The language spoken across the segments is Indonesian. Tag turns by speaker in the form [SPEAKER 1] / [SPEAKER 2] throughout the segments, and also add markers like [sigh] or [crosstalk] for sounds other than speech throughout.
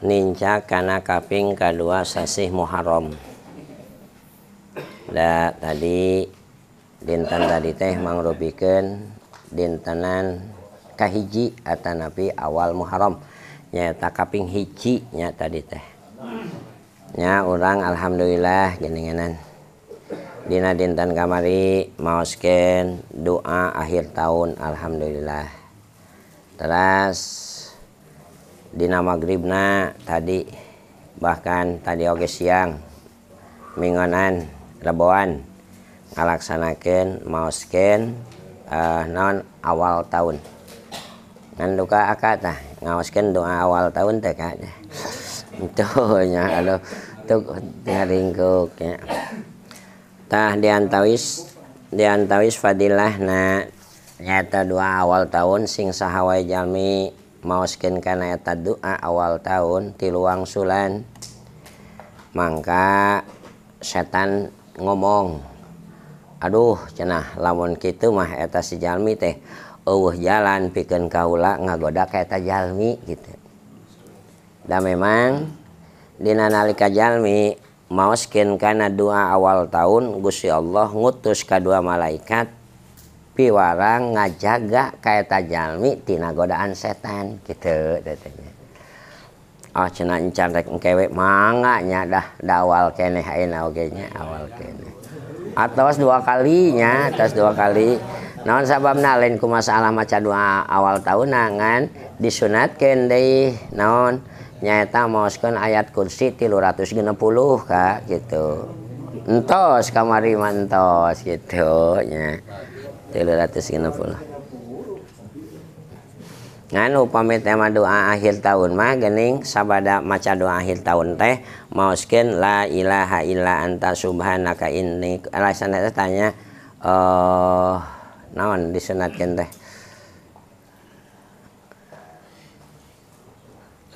[SPEAKER 1] Nica kana kaping kedua sesih Muharram tadi dinten tadi teh mang rubken dintenankahhiji atau nabi awal Muharram nyata kaping hijnya tadi
[SPEAKER 2] tehnya
[SPEAKER 1] orang alhamdulillahngenan Dina ditan kamari mausken doa akhir tahun Alhamdulillah terus di nama magribna tadi bahkan tadi oge siang mingguan reboan ngalaksanakan mau uh, eh, non awal tahun ngan duka akata ngawaskan doa awal tahun teh kak [laughs] itu nya alo tuh tingkuk ya tah diantawis diantawis fadilah na nyata dua awal tahun sing sahawai jalmi mau skin karenaeta doa awal tahun tiluang Sulan Mangka setan ngomong Aduh cenah lamun gitu mah eta sijalmi teh uh jalan piken kaula ngagoda kaetajalmi gitu dan memang Dina nalikajallmi mau skinkana dua awal tahun Guy Allah utus ka kedua malaikat warang ngajaga kaetajalmi tina godaan setan gitu kewek man nyadah dawal kenegenya awal ke atos dua kalinya atas dua kali nonon sabamnalin ku masalah maca duaa awal tahunangan disunat Ken noon nyaeta Mokon ayat kunsi tidur 160 Kak gitu entos kamari mantos gitunya ngan upami tema doa akhir tahun mah gening sabada maca doa akhir tahun teh mauskin la ilaha illa anta subhanaka inni alasan teh tanya eh uh, naon disunatkeun teh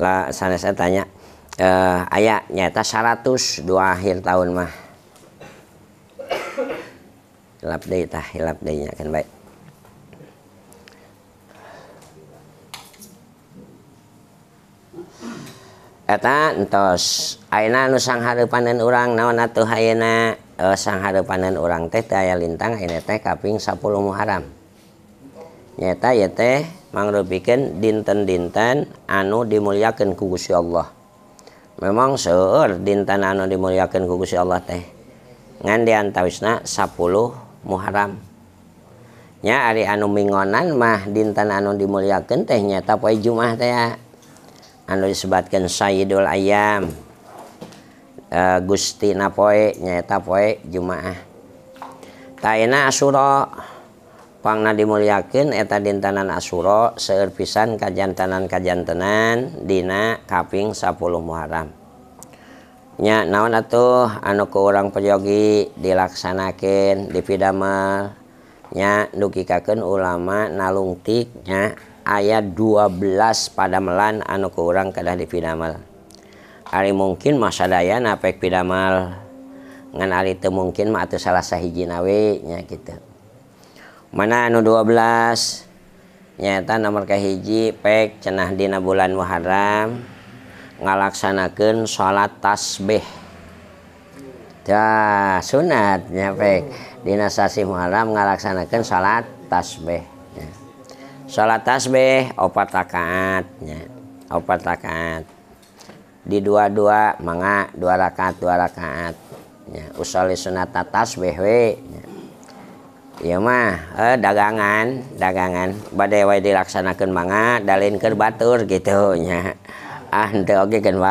[SPEAKER 1] la sanes tanya eh uh, aya nyata 100 doa akhir tahun mah au hapanen urang napanen eh, urang teh lintang hin kaping saharram nyata teh mangrupken dinten-dinnten anu dimuliken kugusi Allah memang seur dinten anu dimuliken kugusi Allah teh ngandianta wissna sa 10 Muharramnya Ari anu mingonan mah dinten anu dimulikin teh nyatapoe jumaah teh andu disebabkan Sayyidul ayam e, Gustipoe nyaetae jumaah kaak asurapangna dimulikin eta dintanan asura seuurpisan kajjantanan kajjan tenan Dina kaping sapul Muharram naon tuh anuku urang peyogi dilaksanaken dipidmalnya nuki kaken ulama nalungtiknya ayat 12 pada melan anu kerang kedah diidamal hari mungkin masa daya nape pidmal ngenali itu mungkin matu salah sahijinawenya kita mana anu 12 nyata nomorkah hijji pek cenah dina bulan Muharram. ngalaksanakan sholat tasbih dah sunat nyampe dinasasi malam ngalaksanakan sholat tasbih ya. tasbih opat rakaat opat rakaat di dua-dua manga dua rakaat dua rakaat ya. usali sunat tasbih we ya. Iya mah eh, dagangan dagangan badai wae dilaksanakan manga dalin ke batur gitu Ah, uhjamjam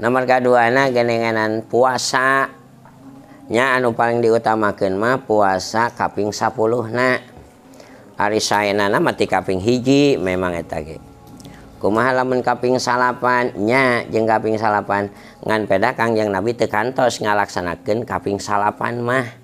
[SPEAKER 1] nomor kedua anak genengenan puasanya anu paling di utama ke mah puasa kaping sapul na Ari mati kaping hijji memang kumahalaman kaping salapannya je kaping salapan nganped kang yang nabi tekantos ngalaksanaken kaping salapan mah ya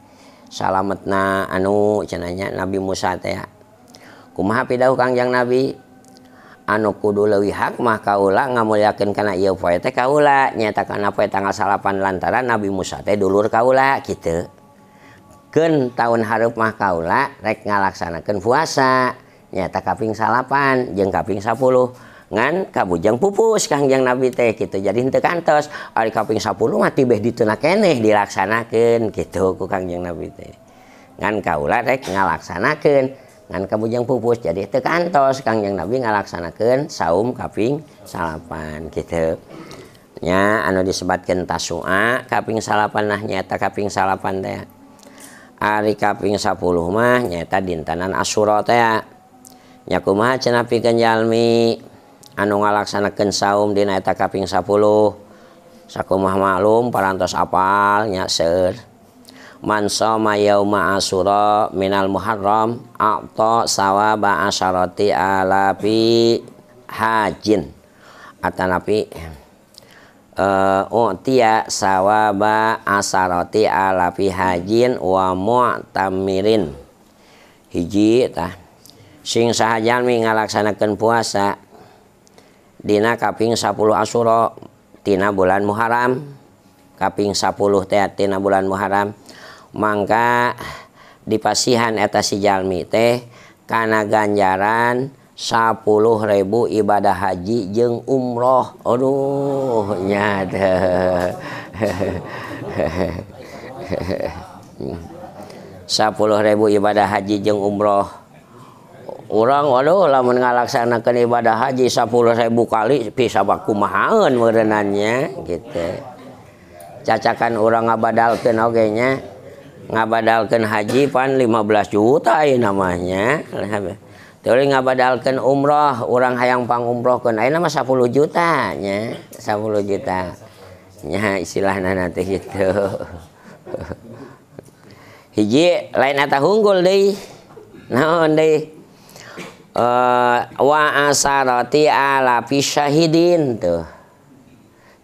[SPEAKER 1] salat na anucennya nabi musaateha Kuma hapidah kangjang nabi anu kuduwihak mah kaula ngamulaken kana y foete kaula, nyatapoe tgal salapan lantara nabi musatedulur kaula ke taun ha mah kaula rek ngalaksanken puasa, nyata kaping salapan jeung kaping sapul. kabujang pupus Kajang Nabi teh gitu jadi te kantos hari kaping sapulmahh ditunakeneh dilaksanken gituku na kau ngalaksanken kabujang pupus jadi tekantos Kajang nabi ngalaksanken saum kaping salapan gitunya an disebabkan tas kaping salapanah nyata kaping salapan teh Ari kaping sapul mah nyata dintaan asuratenyakuma cenapikenjalmi anu ngalaksanakan saum dina eta kaping 10 sakumah maklum parantos apal nya Manso man soma yauma asura minal muharram aqta sawaba asyarati alafi hajin atanapi uh, eh, utia sawaba asaroti alafi hajin wa mu'tamirin hiji tah sing sahajalmi ngalaksanakeun puasa q Dina kaping sapul asuratina bulan Muharram kaping 10 teatina bulan Muharram Mangka dipasihan eta sijalmi teh kana ganjaran 100.000 ibadah haji jeung umroh urunya 1.000 [laughs] ibadah haji jeung umroh u walaulama ngalaksanakan ibadah haji sa 10 saya bukali pis ku werenannya gitu cacakan orang nga badalkengenya nga baddalkan hajifan 15 juta namanya bad umrah orang hayang pang umroh kena 10 jutanya 10 juta istilah nanti gitu [laughs] lain atau hunggul di eh waasarti lapis Shahidin tuh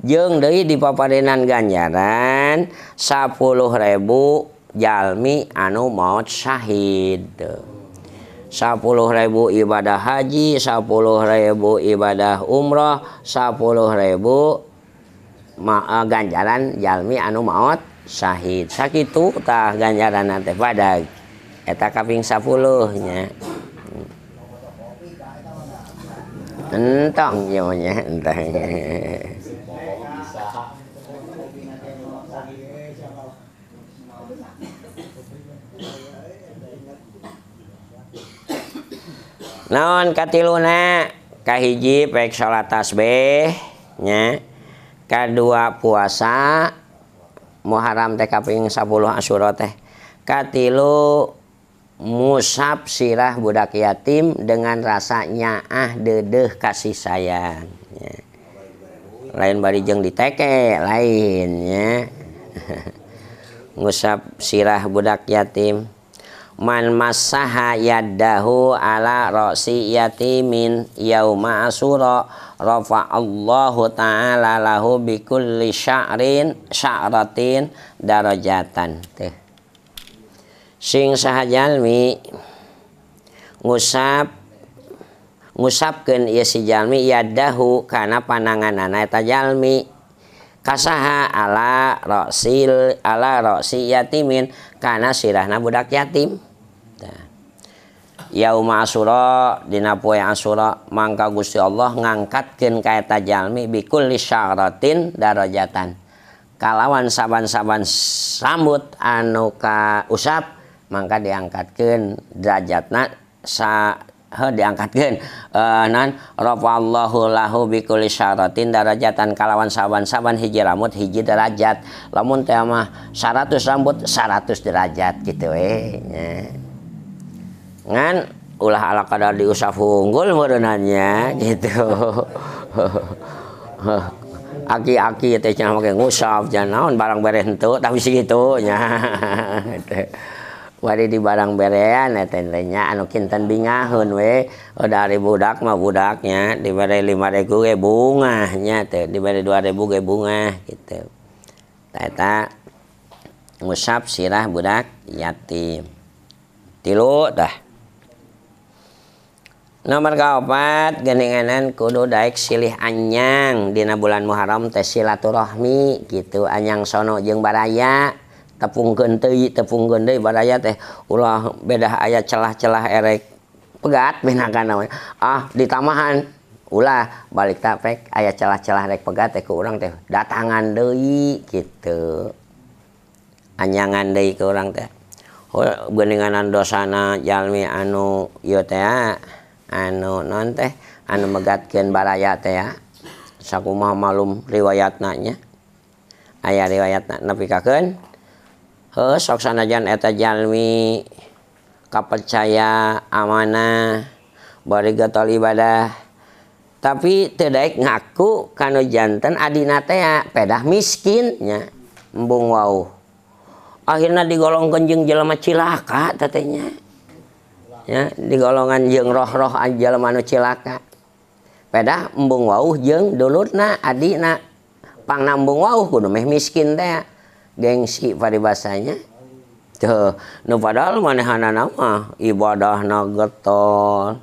[SPEAKER 1] Jung Dehi di papadian ganjaran 10ribu Jami anu maut Syahhid 1.000 ibadah haji 10ribu ibadah umrah 10ribu ma eh, ganjaran Jami anu maut Shahid sakittah ganjaran ante pada eta kaping sapuluhnya
[SPEAKER 2] Entong
[SPEAKER 1] nyonya enteng. Naon katiluna kahiji pek salat tasbih nya kedua puasa muharam teh kaping sepuluh Asyura teh katilu musab sirah budak yatim dengan rasa ah dedeh kasih sayang ya. lain bari jeng diteke lainnya [laughs] Musab sirah budak yatim man masaha yadahu ala roksi yatimin yauma asuro rafa Allahu ta'ala lahu bikulli sya'rin sya'ratin darajatan teh るため sah Jami musap musap si Jami yahu karena panangantajjalmi kasaha alail Allah yamin karena sirah na budak yatim ya uma surdinapoang sur Mangka Gui Allah ngangkatkin katajjalmi bikunlisyarotin darajatan kalawan saaban-saban sambut anuka usappan maka diangkatkan derajatnya sa he diangkatkan uh, e, nan rafallahu lahu bikulli syaratin darajatan kalawan saban-saban hiji rambut hiji derajat lamun teh mah 100 rambut 100 derajat gitu eh ngan ulah ala kadar diusah unggul merenanya gitu [laughs] aki-aki teh cenah make ngusap jangan naon barang beres henteu tapi segitunya [laughs] gitu. punya di barang bere tendnya anunten binahon oh, budaknya di 5000 bunganya di bunga gitungusap sirah budak yatim nomor kapat gening enan kudu Daek Silih anyangdina bulan Muharramtesilatu rohhmi gitu anyang sono jeung baraya yang tepung tepung teh u beda aya celah-celah ererek pegat [laughs] ah di kamahan Ulah balik tapeek aya celah-celah ek pegati ke urang teh datanganwi gituangan ke u tehengaan dosanami anu an teh ah, anugataya ah. saku mamalum riwayat nanya ayaah riwayat napi kaken soksana jantajalmi kap percaya amamana bodga ibadah tapi tidak ngaku kan jantan adinaa pedah miskinnya embung Wow akhirnya digolongkan jeng jelamacilaka tetenya ya digolongan jeng roh-rohjal Manu cilaka pedah embung wow je dulutpang nabung miskin teh gengsi pada bahasanya tuh nu padahal manehana nama ibadah nagetol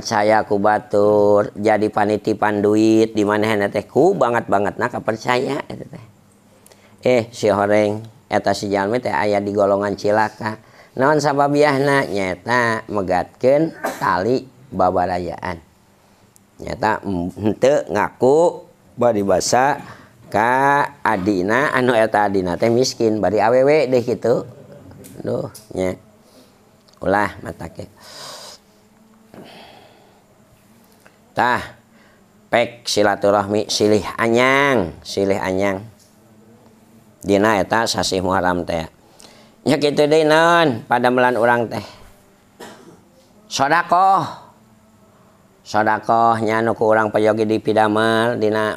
[SPEAKER 1] saya ku batur jadi panitipan duit di mana teh ku banget banget nak, kapercaya saya, teh eh si horeng eta si jalmi teh ayah di golongan cilaka naon sababiahna nyata megatkeun tali babarayaan nyata ente ngaku bari basa Ka Adina anudina teh miskin bari awewe deh gitu matatah pek silaturahmi silih anyang silih any sasi muaram teh padalan urang tehshodaoh shodaqohnya nuku urang peyogi dipidmel dina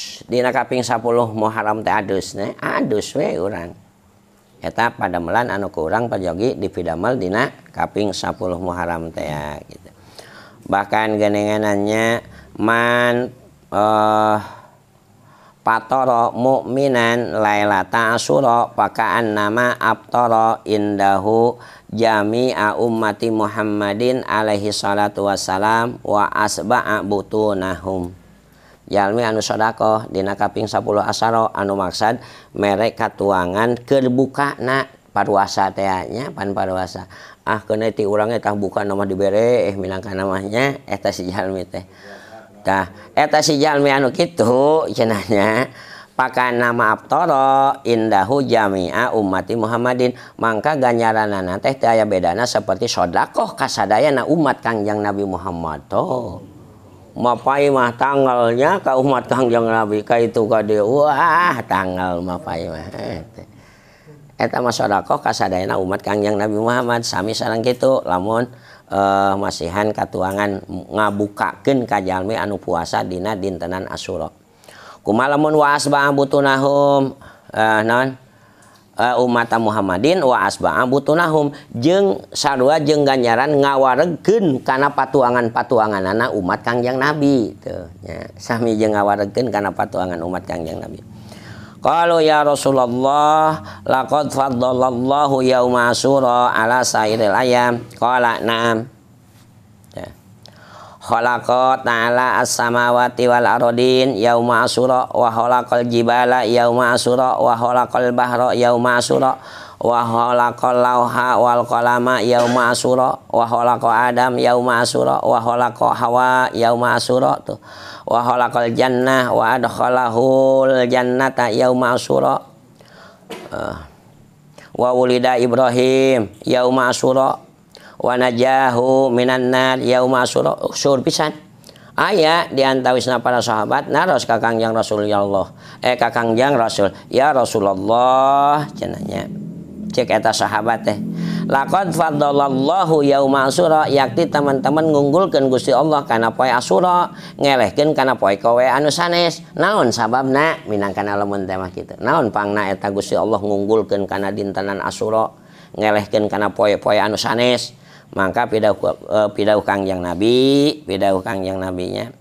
[SPEAKER 1] dina kaping 10 Muharram teh adus ne adus we urang eta padamelan anu kurang pajogi dipidamel dina kaping 10 Muharram teh ya, gitu bahkan genenganannya man eh patoro mukminan lailata asuro pakaan nama abtoro indahu jami'a ummati Muhammadin alaihi salatu wassalam wa asba'a butunahum mi anu shodaqoh Di kaping sabpul asar anumaksad merek katuangan kebuka na paruasa teanya pan parsa ah keti ulangahbuka nama di bere eh milangkan namanya eh teh eh, si gitu jenahnya pakai nama Abdulo indahhu Jamia umamati Muhammadin Mangka ganyaranna teh aya bedana seperti shodaqoh kasadaya umat Kangjang Nabi Muhammad to Mapai mah tanggalnya kau umat kangjang nabika itu kodewah tanggal Mapai masuk eh, kok kasadana umat Kajang Nabi Muhammad Samami sarang gitu lamun eh, masihan ka tuangan ngabukaken kajjalmi anu puasa dina dintenan asurooh kumalamun waas ba butuh naum eh, non Eh, umat Muhammadin wa asba'a butunahum jeng sarua jeng ganjaran ngawaregkeun karena patuangan patuangan anak umat kangjang Nabi itu nya sami jeung ngawaregkeun karena patuangan umat kangjang Nabi Kalau ya Rasulullah laqad faddalallahu yauma asura ala sairil ayam qala na'am khalaqa ta'ala as-samawati wal aradin yauma asura wa khalaqal jibala yauma asura wa khalaqal bahra yauma asura wa khalaqal lauha wal qalama yauma asura wa khalaqa adam yauma asura wa khalaqa hawa yauma asura tuh wa khalaqal jannah wa adkhalahul jannata yauma asura uh. wa wulida ibrahim yauma asura Wana jahu Minan pisan ayaah dianta kenapa para sahabat na Kaangjang Rasulya Allah ehkak Kangjang Rasul ya Rasulullah cenanya ce atas sahabat eh laallahu ya yakti teman-teman ngunggulkan Gusti Allah karena poi asura ngelekin karena poi-kowe anusanes na sabab minangkan elemen tema kita napangnaeta Gui Allah ngunggulkan karena dintenan asuro ngelehkin karena poi-poi anusanes maka pidahu uh, e, pidahu yang nabi pidahu yang nabinya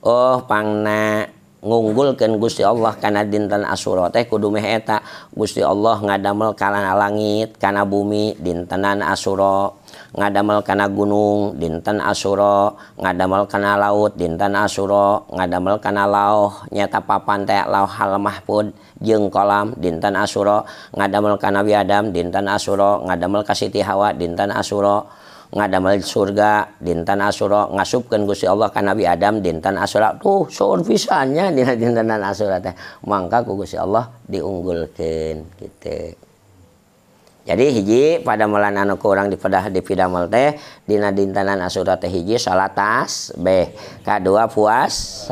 [SPEAKER 1] oh pangna ngunggulkan Gusti Allah karena dinten asuro teh kudu eta Gusti Allah ngadamel karena langit karena bumi dintenan asuro ngadamel karena gunung dinten asuro ngadamel karena laut dinten asuro ngadamel karena lauh nyata papan teh lauh hal mahfud jeng kolam dinten asuro ngadamel karena wiadam dinten asuro ngadamel kasiti hawa dinten asuro ngadamel surga dintan asura ngasupkan Gusti Allah ka Nabi Adam dintan asura tuh saur pisannya [laughs] dina asura teh mangka ku Gusti Allah diunggulkan kitu jadi hiji pada melan anu kurang dipedah di pidamel teh dina dintanan asura teh hiji tas b kadua puas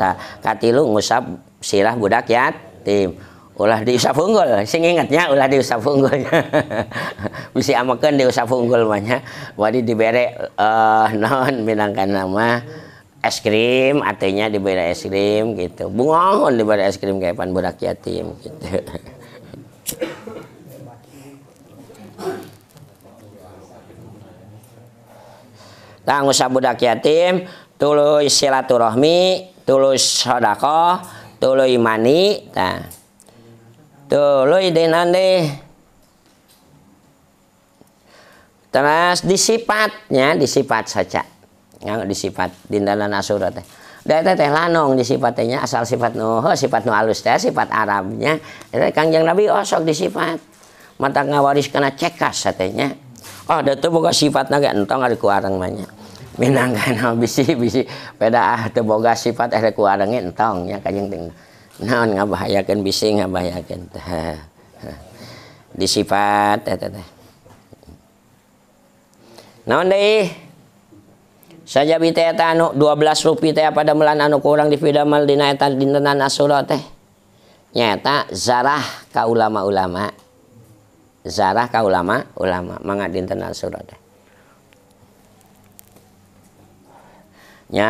[SPEAKER 1] katilu ngusap sirah budak yatim ulah di usap unggul sing ingatnya ulah di usap unggul bisa [laughs] amakan di usap unggul banyak wadi diberi uh, eh, non minangkan nama es krim artinya diberi es krim gitu bungongon diberi es krim kayak pan budak yatim gitu Tang [laughs] usah budak yatim tulus silaturahmi tulus sodako, tulus imani nah lo ide ande. Terus disifatnya disifat saja. Yang disifat di dalam asura teh. Da teh teh lanong disifatnya asal sifat nu oh, sifat nu alus teh sifat Arabnya. Eta ya, Kangjeng Nabi osok oh, disifat. Mata ngawaris kana cekas satenya. Oh, da tuh boga sifatna ge entong ari ku banyak. Minangkana [laughs] bisi bisi Beda ah tuh boga sifat eh ku entong entong nya kanjeng Nah, naon ngabahayakan bising ngabahayakan [laughs] disifat eta eh, teh naon deui saja teh eta anu 12 rupi teh pada melan anu kurang di fidamal dina eta dintenan asura teh nyata zarah ka ulama-ulama zarah ka ulama-ulama mangga dintenan asura teh nya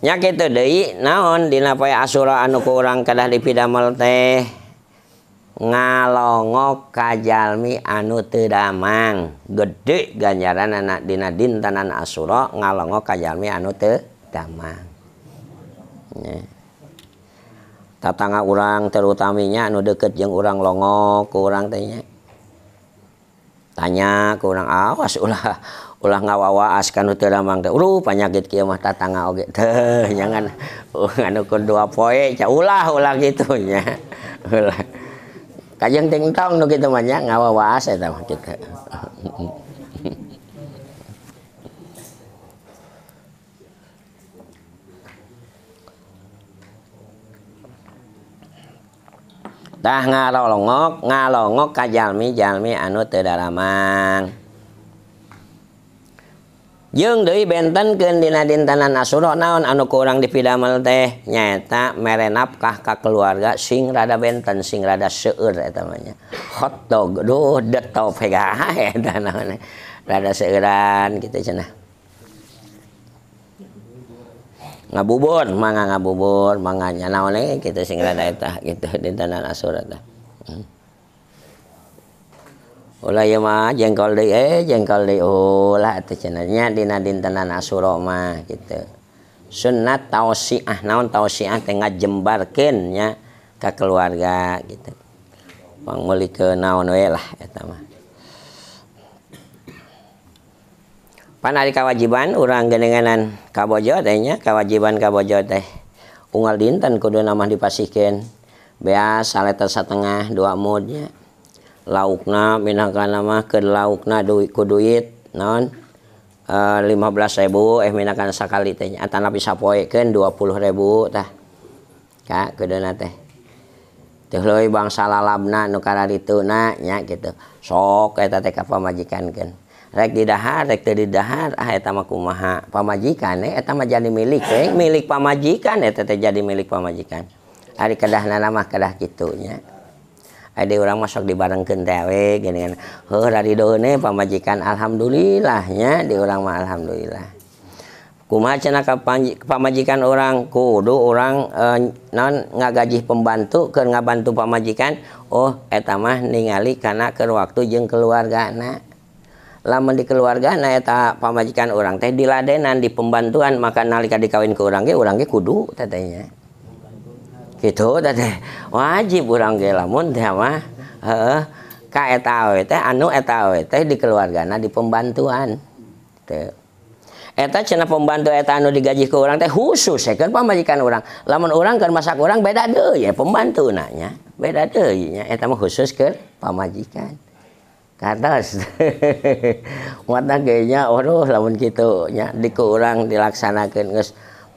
[SPEAKER 1] on an kurangmel teh ngalongo kajalmi anu te daang gede ganyaran anakdinadin tanan asura ngalongok kajalmi an te tatangga urang terutamnya nu deket jeung urang longo kurangnya tanya kurang a orang ulah ngawawaas kan itu dalam teh uruh penyakit kia mah tatangga teh [laughs] jangan uh, anu ku dua poe cak ulah ulah gitunya, [laughs] ulah kajeng tingtong nu gitu mah nya ngawawaas eta mah kita. [laughs] Tah ngalongok ngalongok kajalmi jalmi jalmi anu teu daramang Jung Dewi benten dina dintanan Asuro naon anu kurang dipidamel teh mere nafkah ka keluarga sing rada benten sing rada seueur Hot hotdog duh deto pega [laughs] eta naon rada seueuran gitu cenah ngabubur mangga ngabubur manganya naon eh, kita sing rada eta gitu dintanan Asuro teh hmm ulah ya mah jengkol di eh jengkol di ulah atau di nadin tenan asuro mah gitu sunat tausiah naon tausiah tengah jembarkan ya ke keluarga gitu muli ke naon we lah itu mah panari kewajiban orang genenganan kabojo tehnya kewajiban kabojo teh Ungal dinten kudu nama dipasihkan beas saleta setengah dua mudnya laukna minakan ke laukna duit duit non 15.000 eh min sekalinya bisaken 20.000 Ka bangsana nu itu nanya gitu sokmajikan ah, pamajikan eh jadi milik eh, milik pamajikan ehtete jadi milik pamajikan tadi kedahlama kedah gitunya orang masuk di bareng kewe geneho pamajikan alhamdulillahnya di ulama ma Alhamdulillah kuma cenaka pamajikan orang kudu orang eh, non nga gajih pembantu ke ngabantu pamajikan Oh et tamah ningali karena ke waktu jeung keluarga nahlama di keluarga naeta pamajikan orang teh diladenan di pebanuan makan nalika dikawin ke orang orangnya kudu tetenya Eh, wajib kurangrangmun anu teh dikel keluarga di pebanan pembantuu digaji ke orang teh khususmajikan eh, orang lamun orang eh, ke mas orang beda tuh ya pembantu nanya beda tuh khusus kemajikan atasnya lamun dikurang dilaksanakan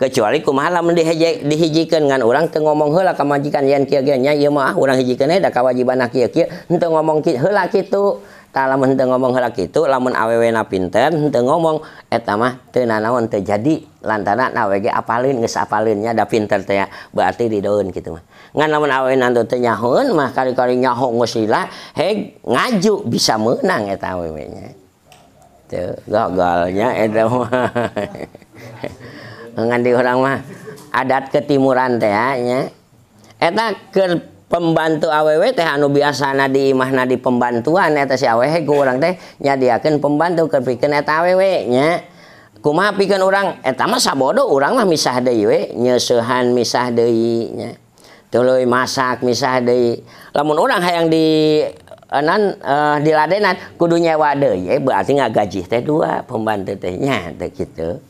[SPEAKER 1] kecuali kumaha lamun dihiji, dihijikan ngan orang teu ngomong heula ka majikan yen kieu kianya nya ieu mah ah, urang hijikeun da kawajiban kieu kieu henteu ngomong heula kitu tah lamun henteu ngomong heula kitu lamun awewena pinter henteu ngomong eta mah teu nanaon teu jadi lantaran awe apalin geus apalin nya da pinter teh ya, berarti didoeun kitu mah ngan lamun awewena anu teu nyahoeun mah kali-kali nyaho ngusila heg ngaju bisa menang eta nya teu gagalnya eta mah [laughs] di orang adat ketimuran tehnya ah, etak ke pembantu AwW teh nu biasa nadi mah nadi pembantuuhan orang teh nyadiakin pembantu ke piweweknya kuma pi orang et boddo orang lah mis han misinya masak orang yang di eh, enan di la kudunya wade eh, berarti nggak gajih teh dua pembantunya gitu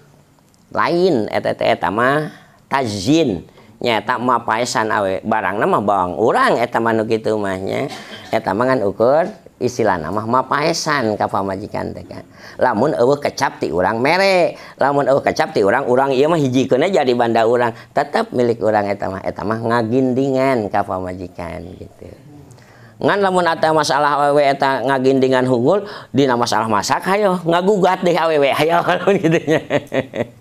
[SPEAKER 1] lain etT etama tajinnya maesan awe barang nama Bang urang et temanu gitu mahnya etgan ukur istilah nama Maesan kafa majikan TK lamun kecapti urang merek lamun Oh kecapti urang urang ia mahjiku jadi banda ulang tetap milik ulang etmahmah ngagindingan kafa majikan gitu ngan lamun atau masalahW ngagenddingan hunggul di nama masalah masak ayo ngagugat dihwW ayonya hehehehe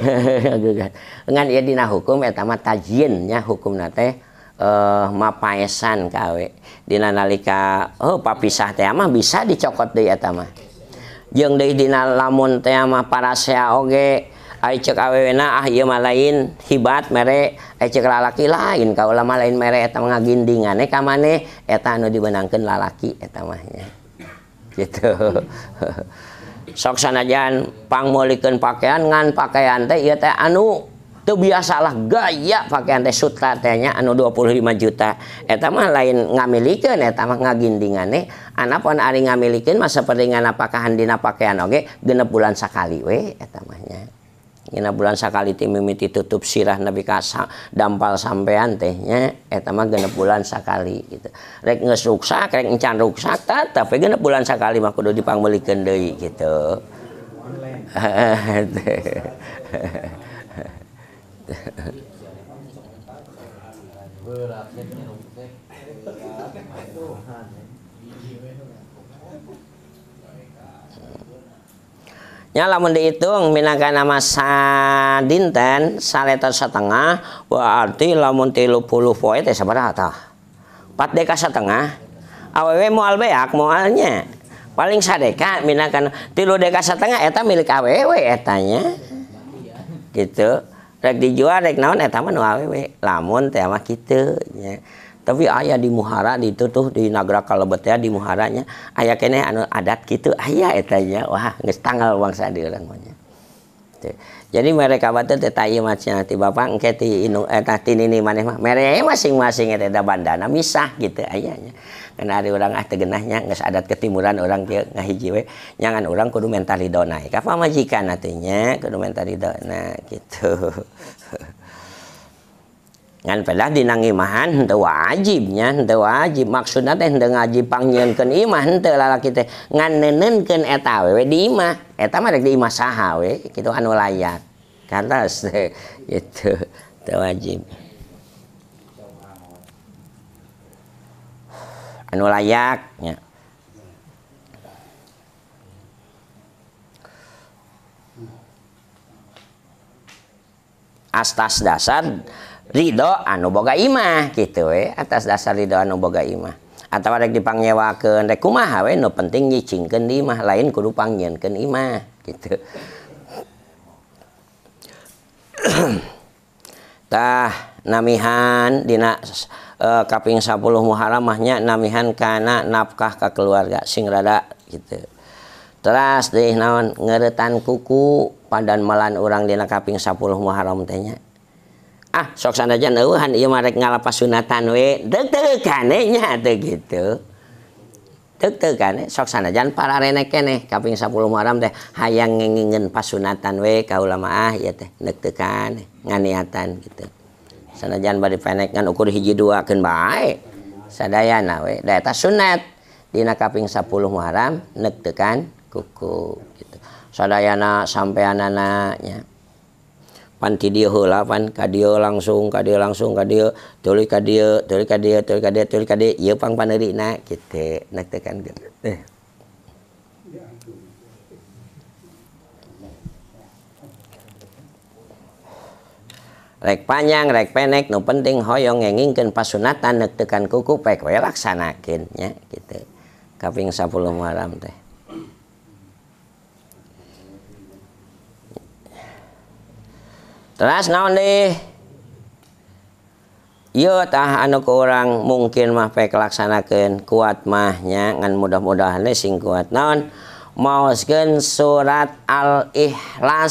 [SPEAKER 1] hehengan ya dina hukum etama tajinnya hukum na teh eh mapaesan kawedina nalika oh, papisah tema bisa dicokot di etama Jung didina lamun tema parasea oge kawna ah lain hibat merek ece lalaki lain kau ulama lain merek etang ngagindingane kamane eteta dimenangkan lalaki etetamahnya gitu [laughs] soksana aja pangolilikken pakaian ngan pakai anai ya teh anu tuh biasa gaya pakai ai suradanya anu 25 juta ta lain ngamiliken ta ngagindingan nih anakpun Ari ngailikin masa peringan apa handdina pakaian oke genep bulan sakali weh namanya Ina bulan sakali ti mimiti tutup sirah nabi kasa dampal sampean tehnya etama eh, genep bulan sakali gitu rek nges ruksak rek encan ruksak ta tapi genep bulan sakali mah kudu dipangbelikeun deui gitu ya, [laughs] nya lamun dihitung minangka nama sadinten saleta setengah berarti lamun tilu puluh poe teh tah? empat deka setengah aww moal beak moalnya. paling sadeka minangkan tilu deka setengah eta milik aww etanya gitu rek dijual rek naon eta mah nu aww lamun teh mah gitu ya tapi ayah di muhara itu tuh di Nagra Kalebet di muharanya ayah kene anu adat gitu ayah etanya wah nges tanggal bangsa di orang manya jadi mereka batu tetai macnya ti bapak engke ti inung eh tah tinini mana mah mere masing-masing eta ada bandana misah gitu ayahnya karena ada orang ah tegenahnya nggak adat ketimuran orang dia ngahiji we jangan orang kudu mentali donai apa majikan nantinya kudu mentali donai gitu [laughs] ngan pedah nang imahan hente wajibnya hente wajib maksudnya teh henteu ngaji ken imah hente lala teh ngan ken etawa, we di imah etawa mah di imah saha we kitu anu layak kata teh [laughs] itu wajib anu layak ya astas dasar do Anboga Imah gitu atas dasar di dalamboga Imah atau dipangyewa keku no penting dimah lainpangmah gitutah Namihan Di eh, kaping sapul muhalamahnya Namihan karena nafkah ke keluargaga sing rada gitu terus deh nawan ngeretan kuku pandan malalan urang dina kaping sapul muharram tanya Ah, soksanajanuhan ngalapas sunatan de soksana jan pararenek kaping 10ram de hayang pas sunatan kau ulama ah, nekte nganiatanjan kan ukur hiji data sunatdina kaping 10 muaram nektekan kuku sauana sampe anak-anaknya. ti dia pan ka dia langsung ka dia langsung ka dia tuluy ka dia tuluy ka dia tuluy ka dia tuluy ka dia ieu pang paneurina kite nak teh kan teh rek panjang rek pendek nu penting hoyong ngengingkeun pasunatan neuk tekan kuku pek we laksanakeun nya kitu kaping 10 malam teh tinggal naon nih ah, an kurang mungkin mah kelaksanken kuat mahnyangan mudah-mudahan de sing kuat non mau surat al-ihhla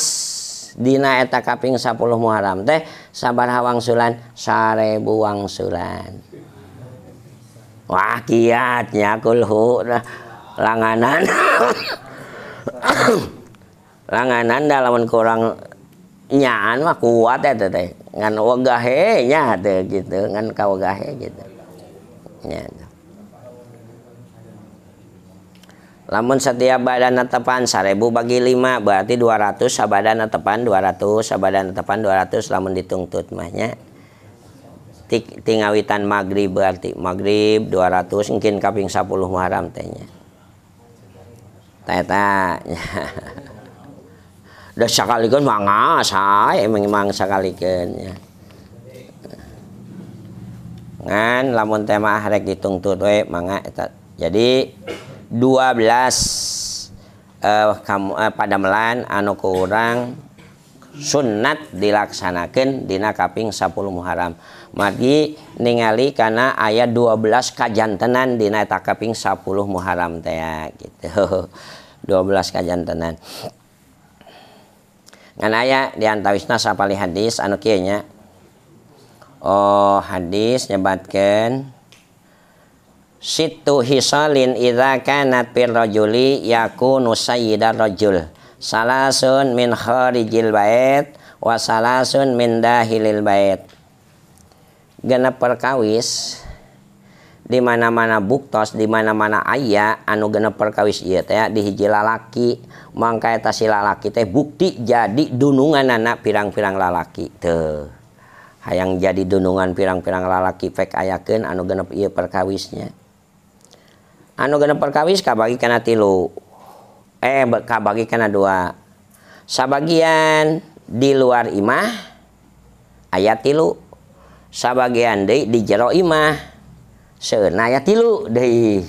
[SPEAKER 1] dina eta kaping sa 10 muam teh sabar hawang Sulan sarebuang Sulanwah kiatnyakulhuranganan [coughs] langanganan dalamwan kurang nyaan mah kuat ya teh ngan wagahe nya teh gitu ngan kawagahe gitu nya lamun setiap badan tepan seribu bagi lima berarti dua ratus sabadan tepan dua ratus sabadan tepan dua ratus lamun dituntut mahnya Tik, tingawitan maghrib berarti maghrib ratus, mungkin kaping 10 muharam tehnya teta [laughs] sekali man emang memang sekali ke lamun tema arerek ditungtut manga jadi 12 pada melan anu kurang sunat dilaksanakan Dina kaping 10pul Muharram madi ningali karena ayat 12 kajan tenandinataka kaping 10 Muharram teha gitu 12 [laughs] kajan tenan ngan aya di antawisna sapali hadis anu kieu nya oh hadis nyebatkeun situ hisalin idza kanat fil rajuli yakunu sayyidar rajul salasun min kharijil bait wa salasun min dahilil bait genep perkawis di mana-mana buktos dimana-mana ayah anugep perkawis dihii lalaki Mangkaasi lalaki teh bukti jadi dunungan anak pirang-pirang lalaki the ayaang jadi dunungan pirang-pirarang lalaki fake ayaken anugenep ia perkawisnya anuge perkawiskah bagi karena tilu eh bagi karena dua sebagian di luar imah ayat tilusbagian de di jero Imah di tilu de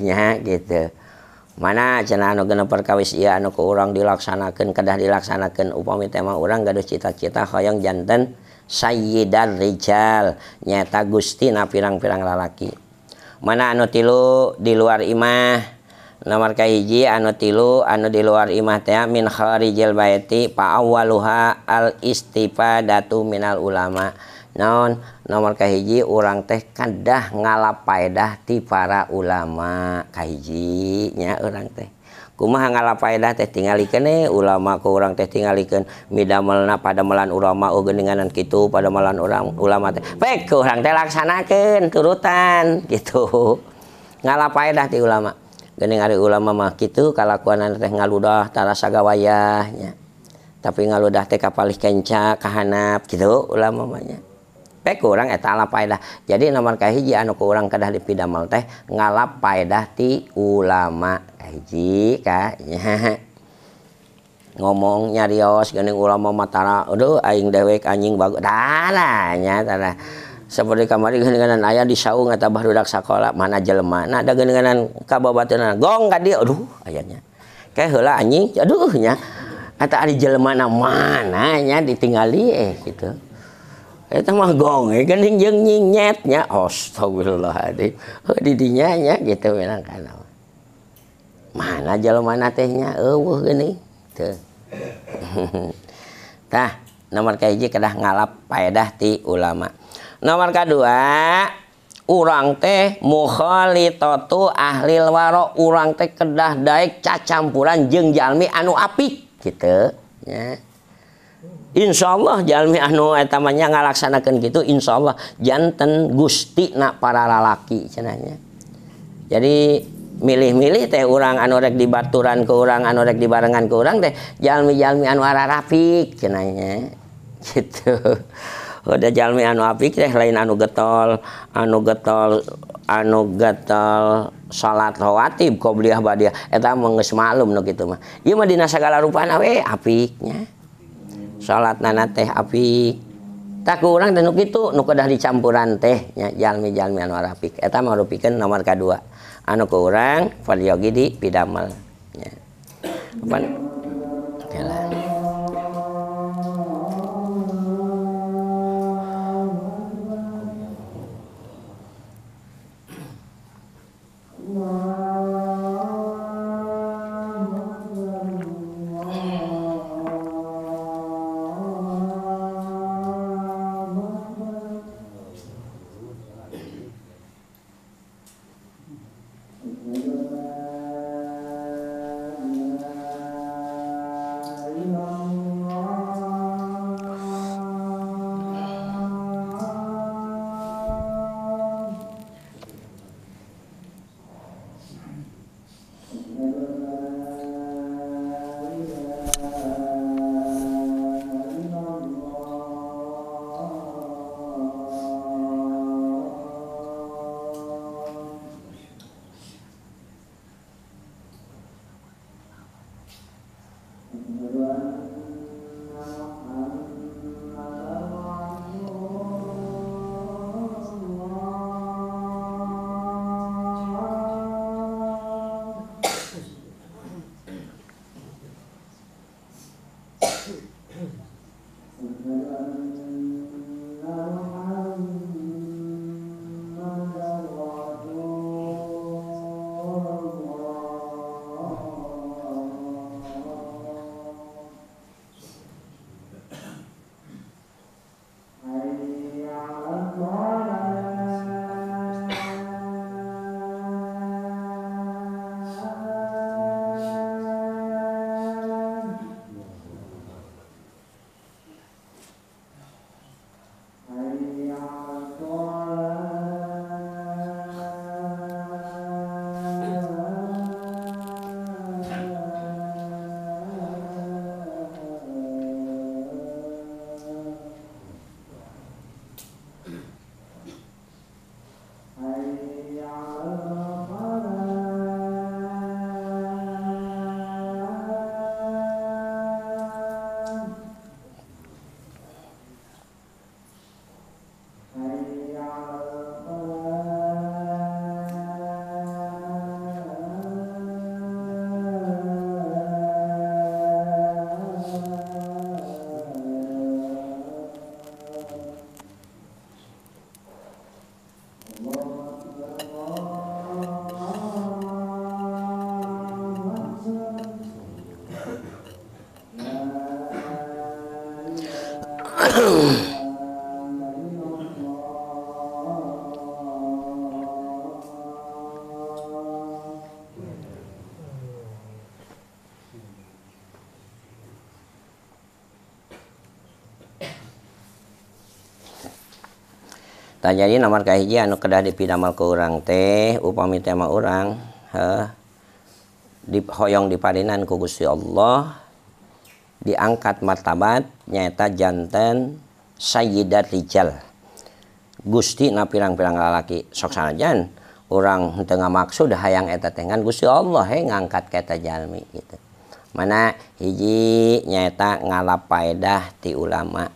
[SPEAKER 1] mana cena anu-gen per kawis anuku urang dilaksanakan kadah dilaksanakan upa tema urang gadouh cita-cita Hoongjannten Sayida Rial nyata Gusti na pilang- pilang lalaki mana anu tilu di luar imah nomor Kaiji an tilu an di luar Imah minrijalti Paha alistippa Datu Minal ulama. nonon nomorkah hijji urang teh kan dah ngalapai dahti para ulama kajjinya orang teh kuma ngalapai dah teh tinggal ke nih ulamaku orang teh tinggalken middana pada melan ulama uogeningan gitu pada melan u ulama teh baik orang teh laksanaken kerutan [laughs] gitu ngalapai dahti ulamaning ulama mah gitu kalkuan teh nga ludahtara saga wayahnya tapi nga ludah teh kap paling keca kahanaap gitu ulamamanya pek kurang eta ala paedah jadi nomor kahiji anu kurang kedah dipidamel teh ngalap paedah ti ulama kahiji iya. [laughs] ngomong nyari rios gening ulama matara aduh aing dewek anjing bagus darahnya darah seperti kamari geninganan ayah di saung eta bah budak sakola mana jelema nah ada geninganan kababatunan gong ka dia aduh ayahnya kayak heula anjing aduhnya eta ari jelema mana mananya ditinggali eh gitu itu mah gonge kan jeung nyinyetnya astagfirullahaladzim heuh di dinya nya gitu bilang kana mana jalan mana tehnya eueuh gini, teu tah nomor kahiji kedah ngalap paedah ti ulama nomor kedua urang teh mukhalitotu ahli waro urang teh kedah daik cacampuran jeung jalmi anu apik gitu ya Ins Allah Jami anu namanya ngalaksanakan gitu Ins Allahjantan gustinak para lalaki cenanya jadi milih-miliih teh orangrang anorek dibaturan ke orangrang anorek dibarenngan ke orang deh jalmi-jalmi anwara Rafik cenanya [laughs] udahpikh lain anu getol anu getol anu getl salat rotatib beahmalum gitudinagala rupanwe apiknya salat nana teh api tak kurang danki itu nukodah di campuran tehnya jalmi-jalmi anfik etam maurupikan nomor K2 anuku orang foyogi dipidmelnyapan Nah, jadi nomor kahiji anu kedah dipidamal ke orang teh upami tema orang heh dihoyong diparinan ku Gusti Allah diangkat martabat punya nyatajantan Sayida Gusti na pilang-piralang lalaki soksana jan orang tengah maksuddah hayang eta tegan Gusti Allah he ngangkat ketajalmi gitu mana hiji nyata ngalapai dah di ulama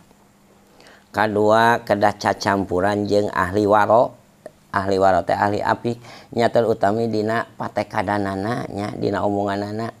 [SPEAKER 1] K2 kedah ca campuran jeung ahli waro ahli waro teh ahli api nyatel utami dina pate ka nananya dina umungan anak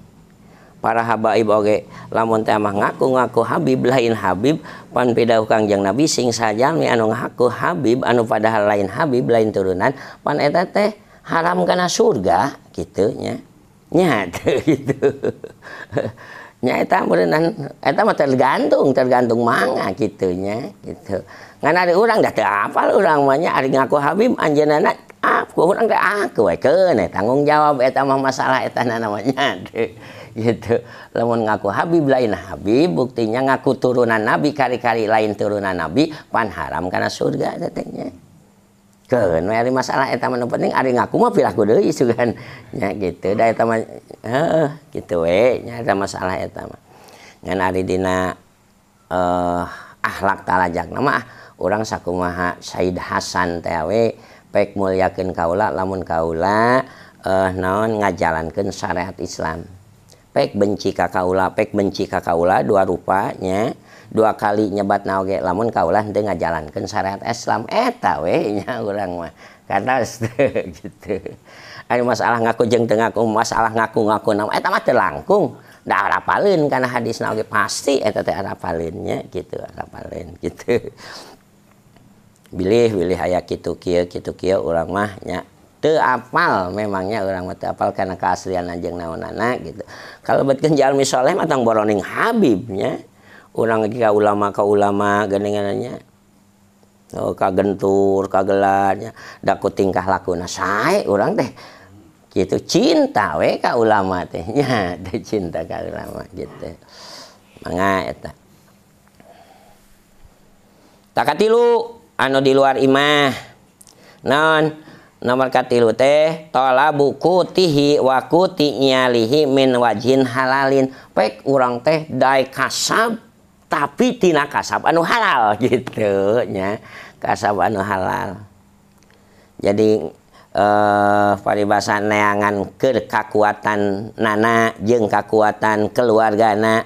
[SPEAKER 1] para habaib oge lamun teh mah ngaku-ngaku habib lain habib pan pidau kangjeng nabi sing sajami anu ngaku habib anu padahal lain habib lain turunan pan eta teh haram kana surga gitu nya nya [laughs] gitu nya eta meureun eta mah tergantung tergantung manga gitu nya gitu ngan ada urang dah teu hafal urang mah nya ari ngaku habib anjeunna aku ah, urang teh aku ah, we keun tanggung jawab eta mah masalah eta namanya lemun [laughs] ngaku Habib lain Habib buktinya ngaku turunan nabi kar-kali lain turunan nabi pan haram karena surga detiknya ke masalah akhlak taljak nama orang sakkuumaha Said Hasan tewek mu yakin kaula lamun kaula eh nonon ngajalan keun syariat Islam. pek benci ka kaula pek benci ka dua rupanya dua kali nyebat naoge lamun kaulah teu ngajalankeun syariat Islam eta eh, we nya urang mah karena [laughs] gitu ari anu masalah ngaku jeung teu ngaku masalah ngaku ngaku nama eta mah teu langkung da harapalan karena hadis naoge pasti eta teh harapalannya gitu harapalan gitu bilih bilih aya kitu kieu kitu kieu urang mah nya apal memangnya orang mata apal karena keaslian anjing naon anak gitu kalau betkan jalmi soleh matang boroning habibnya orang lagi ulama ka ulama genengannya oh ka gentur ka gelarnya daku tingkah laku nasai orang teh gitu cinta we ka ulama tehnya teh [laughs] cinta ka ulama gitu manga eta takatilu anu di luar imah non nomorkati tola buku tihinya walin urang teh Da kasab tapitina kasab anu halal [laughs] gitunya kasaba anu halal jadi eh, paribas neangan ke kekuatanatan nana jeung kekuatan keluarga na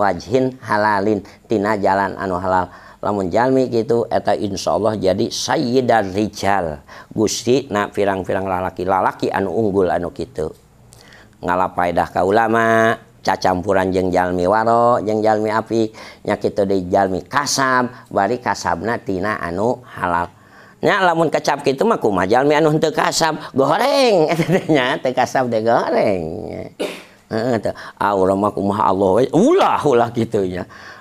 [SPEAKER 1] wajinhalalintina jalan anu halal lamunjalmi gitu eta Insya Allah jadi Sayida Richard guststi na pirang-vilang lalaki- lalaki anu unggul anu gitu ngalapaidah kau ulama cacampuran je jalmi waro yangjalmi api nya itu dijalmi kasab bari kasab natina anu halalnya [laughs] lamun kacap itu mamahjalmi anu untuk kasab gorengnya teh kasab de goreng ah, Allah uulaulah gitunya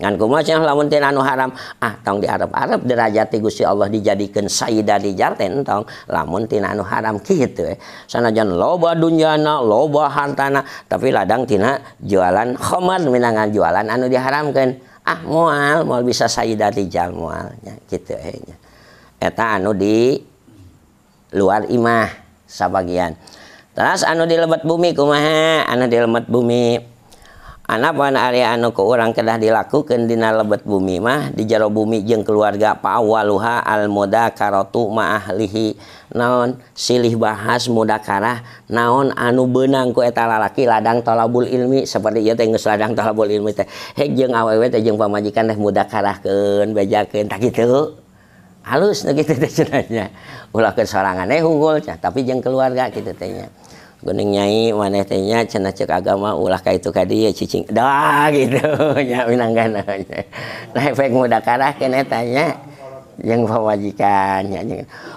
[SPEAKER 1] ma lamun anu haram ah atau di Arab Arab deraja Gu si Allah dijadikan Sayida dijarten tong lamun Ti anu haram eh. sanajan lo lobo hartana tapi ladangtina jualanr minangan jualan anu diharamkan ah mual maual bisa Sayidajalmualnya gitu kayaknya eh anu di luar imah sebagian terus anu di lebat bumi kuma an di lemu bumi kok pan area anu ke orang kedah dilaku Kendina lebet bumi mah di jaro bumi jeung keluarga pau luha almoda karo tu malihi nonon silih bahas mudakarah naon anu benang ku et lalaki ladang tolabul ilmi seperti dia tengus ladang tolabul ilmi teh awewet pamajikan de muda karah keja gitu halusnya eh tapi yang keluarga kitanya Gening Nyai maneh teh nya cenah agama ulah ka itu ka dieu cicing. Dah gitu [laughs] nya minanggana [laughs] nya. Nah efek muda karah kene tanya jeung pawajikan nya.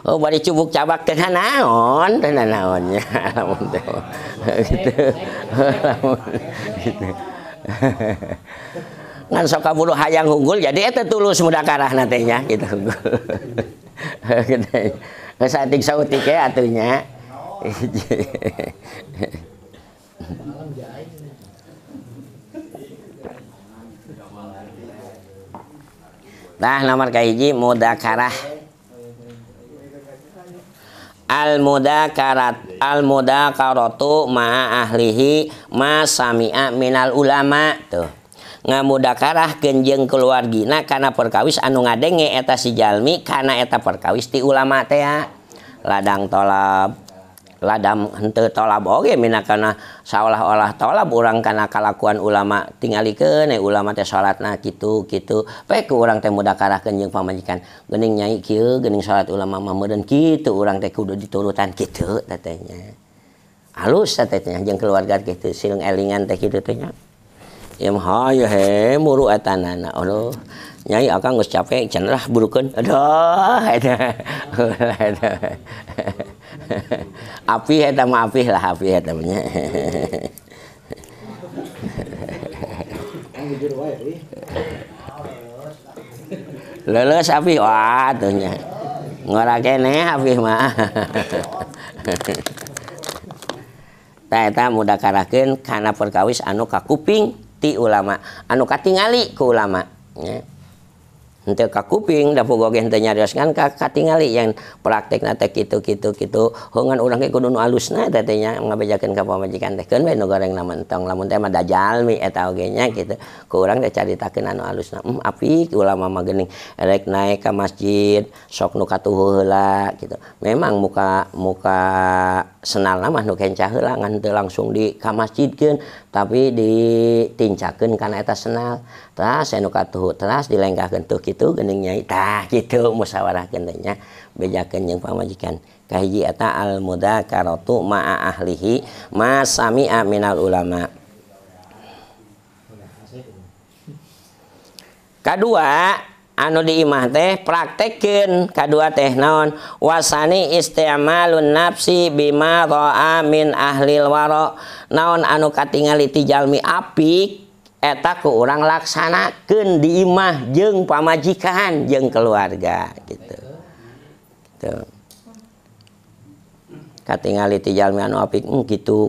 [SPEAKER 1] Oh bari cubuk cabak teh naon? Teh naon nya. [laughs] Lamun teh. Gitu. Gitu. Ngan sok kabulu hayang hunggul jadi eta tulus muda karah nantinya gitu. Gitu. Geus atik sautik ya, atunya. Nah, nomor kahiji mudakarah. Al mudakarat al mudakaratu ma ahlihi ma sami'a minal ulama tuh. Ngamudakarah kenjeng keluargina karena perkawis anu ngadenge eta si jalmi karena eta perkawis ti ulama teh ladang tolap. ladam en tola boge minakan seolah-olah tolab urang karena kalakuan ulama tinggali kenek ulamanya salat na gitu gitu peku u tem mudakara kejungng pamanjikan gening nyai genning salat ulamadan gitu urang teh kudu diturutan gitu tetenya halus setnya jeng keluarga gitu si elingan gituholahburukun hehehe [laughs] api eta mah api lah api eta mah leles api wah tuhnya ngora kene api mah eta mudah karakeun karena perkawis anu kuping ti ulama anu katingali ku ulama ya ente ka kuping dan tanya ente kan ka katingali yang praktek nate kitu kitu kitu hongan orang ke kudu nu alusna tetenya ngabejakeun ka pamajikan teh keun we nu goreng na mentong lamun teh mah dajal mi eta oge nya kitu ku urang cari caritakeun anu alusna hmm, apik ulama mah geuning rek naik ke masjid sok nu katuhu gitu memang muka muka nal lama nuken ngan langsung di kam masjidken tapi diincaken karenaeta sennaluka dileng kentuk itukenningnyaita gitu musyawarah nya bekenjikan ma ahlihi masami Aminal ulama2 anu diimah teh prakktikin kedua teh nonon wasani ist nafsi Amin ahlil war naon anuingaljalmipik eta ke urang laksana ke diimah jeung pamajikan jeung keluarga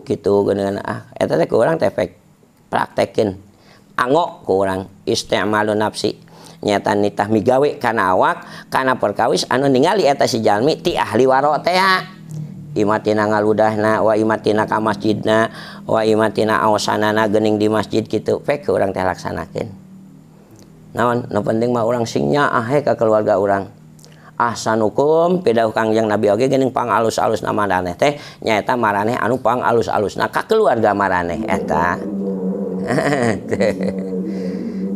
[SPEAKER 1] gituprakkin anggo kurang istiaun nafsi punya ta nitahwekana awakkana perkawis anu ningeta sijal ti ahli war lu masjidna di masjid gitu orang telaksanakin na penting mau orang singnya ahe ke keluarga orang ah hukum nabigepang alus-allus namaeh teh nyaeta maraneh anu pang alus-alus nakak keluarga mareheta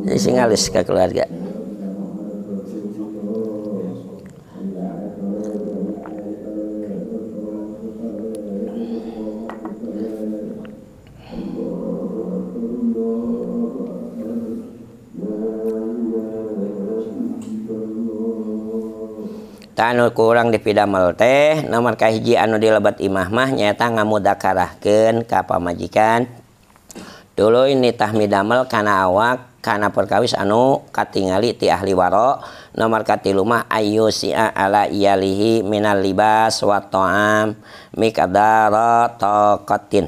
[SPEAKER 1] [laughs] singalis ke keluarga ul kurang dipidmel teh nomorkah hijji anu di lebat Imah mah nyata ngamuuda karahken kappa majikan dulu initah mi damel kana awakkana perkawis anu katingali tiah liwaro nomorkati rumah Ayu si alaalihi Minbaswatoam mirotin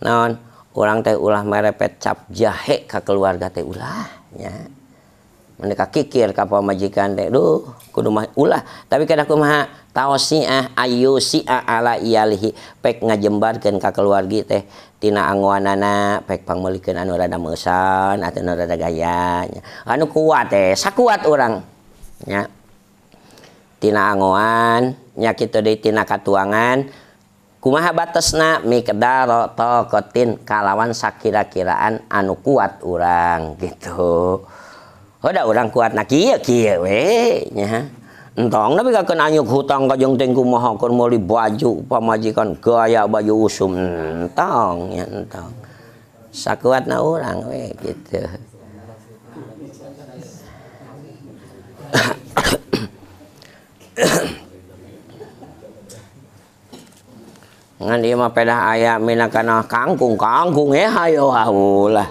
[SPEAKER 1] non u tehulah merepet cap jahek ke keluarga teulahnya yang tinggal kikir kap majikan dek kudu ulah tapikadang ku tau si ayu si ala hi pek ngajembar kau tehtina guawan nana pek pangulikin anu rada musanrada gay anu kuat sa kuat orang Tina angowan nya gitu ditina katuangan kuma batas na mi ke to kotin kalawan sa kira-kiraan anu kuat orang gitu? ở đâu rang kuat nak kia kia weh ya Entong tapi kan kena nyuk hutang ka jong tengku maha kon moli baju pamajikan gaya baju usum entong ya entong. Sakuat na orang weh gitu. Ngan dia mah pedah ayam mina kana kangkung kangkung eh hayo lah.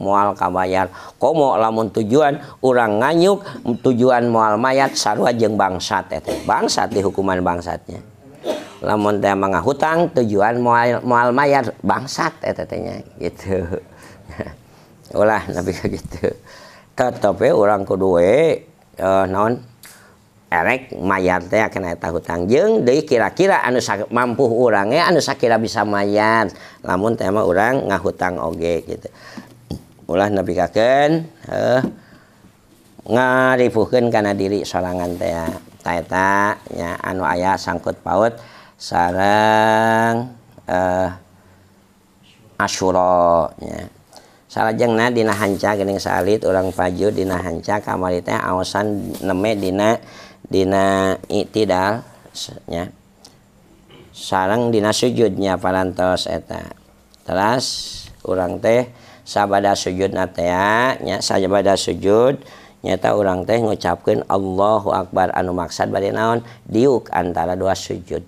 [SPEAKER 1] mual Kabayar komo lamun tujuan urang nganyuk tujuan mual mayat sarwajeng bangsat bangsa di hukuman bangsatnya lamun tema ngahutang tujuan maal mayat bangsattetenya gitulah [laughs] nabi gitu ke tope orangrang kudue eh, non ererek mayateta hutang jeng di kira-kira an sakit mampu urangnya e, an Shakira bisa mayat lamun tema orang ngahutang OG gitu dan nabi kaken ngarifukan karena diri soangan teh tatanya anu ayah sangkut paut sarang eh, asnya salah jengnah dina hanca kening salit urang paju dina hanca kamalitanya ausan nemme dina dina itdal sarang dina sujudnya paras eta teras urang teh da sujud nanya sajabadah sujud nyata urang teh ngucapkin Allahu akbar anu maksad badin naon diuk antara dua sujud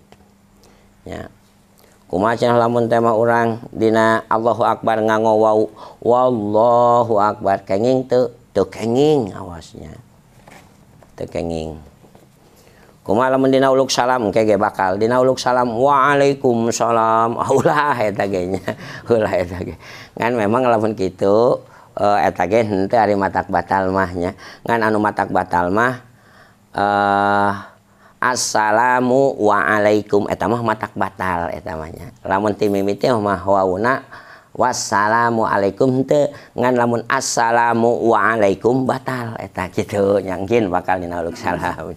[SPEAKER 1] kuma lamun tema urang dina Allahu akbar nga ngowa wallu akbarkengingkenging awasnyakenging kumalaman dinaulog salam kay ge bakal dinaulog salam waalaikum salam [laughs] ulah eta ge nya [laughs] ulah eta ge ngan memang lamun kitu uh, eta ge henteu ari matak batal mah nya ngan anu matak batal mah uh, assalamu waalaikum eta mah matak batal eta mah nya lamun ti mimiti mah wauna wassalamualaikum te ngan lamun assalamu waalaikum batal eta gitu nyangkin bakal dinaulog salam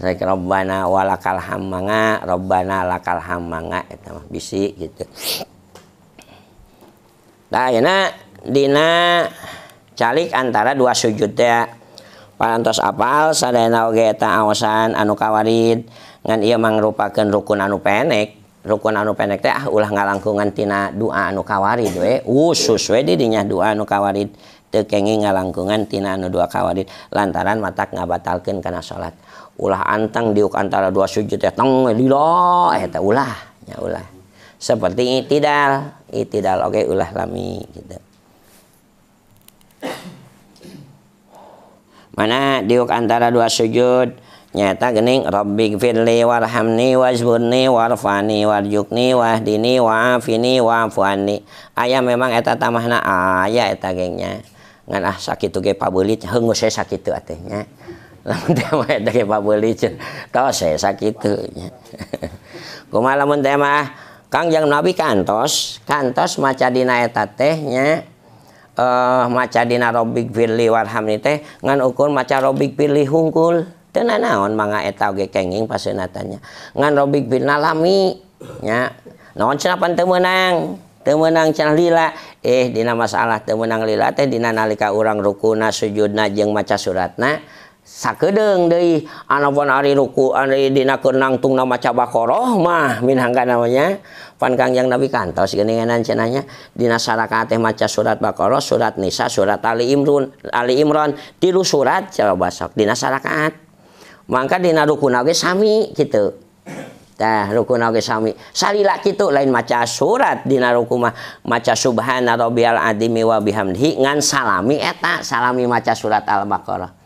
[SPEAKER 1] robwalakal ha rob lakal ha bisi Dina ca antara dua sujud ya pans apal sadada nagetasan anu kawarid ngan ia manaken rukun anupendeek rukun anupendeek teh ah ulang ngalangkungantina duaa anu kawariwewu suswedi dinya dua kawarid teken nga langkungan Ti anu dua kawarid lantaran mata ngabatalken kena salaatan ulah antang diuk antara dua sujud ya tong lilo eh teh ulah ya ulah seperti itidal itidal oke okay, ulah lami gitu mana diuk antara dua sujud nyata gening Rabbi firli warhamni wazburni warfani warjukni wahdini wafini waafuani ayah memang eta tamahna ayah eta gengnya ngan ah sakit ge pabulit hengus saya sakit tuh atehnya malapun tema [laughs] Kang nabi kantos kantos macadinaeta tehnya macadinarobik Billyli warham ni teh nganukun macak pilih hungkul Ten naonmga tau gekenging pasnatanyangank Bilnalami nononpan temenang temenang lila eh masalah temenang lila teh dina nalika urang rukuna Sujud najeng maca Suratna. étant sakdeng De anbon Ari rukukurang tung maca bakqarah mah min namanyagang yang nabi kan tauanya Dinasakaat maca surat Baqarah surat nisa surat Ali Imron Ali Imran tilu surat ceok di masyarakatakaat maka Di rukun Naami gitu rukunami Salilah gitu lain maca surat Di rukumah maca Subhan narobialadimi wabihamngan salami eta salami maca surat al-baqarah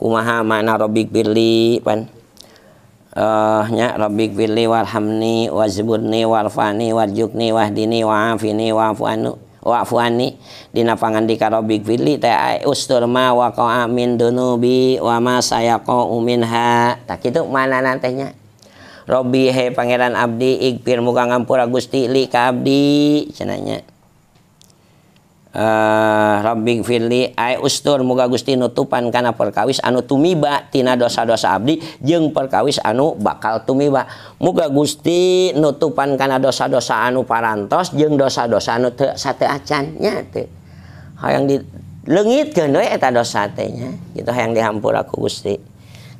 [SPEAKER 1] kumaha makna rabbik birli pan uh, nya rabbik birli warhamni wazburni warfani warjukni wahdini waafini waafu anu wa'fu anni dina pangandika rabbik birli teh ustur ma waqa'a min dunubi wa ma sayaqa'u minha tak itu mana nantinya Robbi he pangeran abdi ikpir muka ngampura gusti li ka abdi cenanya eh Robinbbing Philly A ustur muga Gusti nutupan karena perkawis anu tumibak tina dosa-dosa Abdi je perkawis anu bakal tumiba muga Gusti nutupankana dosa-dosa anu parantos jeung dosa-dosa nu sate aannya yang di legit kendoeta dosatenya gitu yang dihampur aku Gusti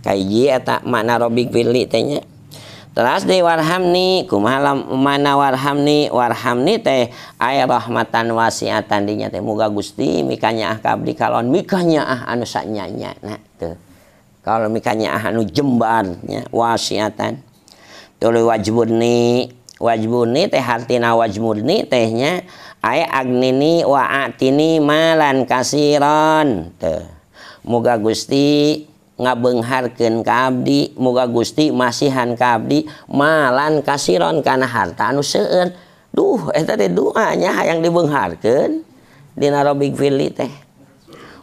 [SPEAKER 1] kayak tak mana Robin Philitnya las di warhamniku malam mana warhamni warhamni teh aya rahmatan wasihatan dinya tehmoga Gusti mikanya kabri kalau mikahnyanyanya kalau mikanya hanu jembanya wasihatan tuli wajburni wajbuni teh wajmurni tehnya aya agnini waini mallan kasihron muga Gusti ngabengharkenkabdi muga Gusti masihan kadi malan kasihronkana harta anu se duh eh tadi duanya yang dibengharken di Narobik Fi teh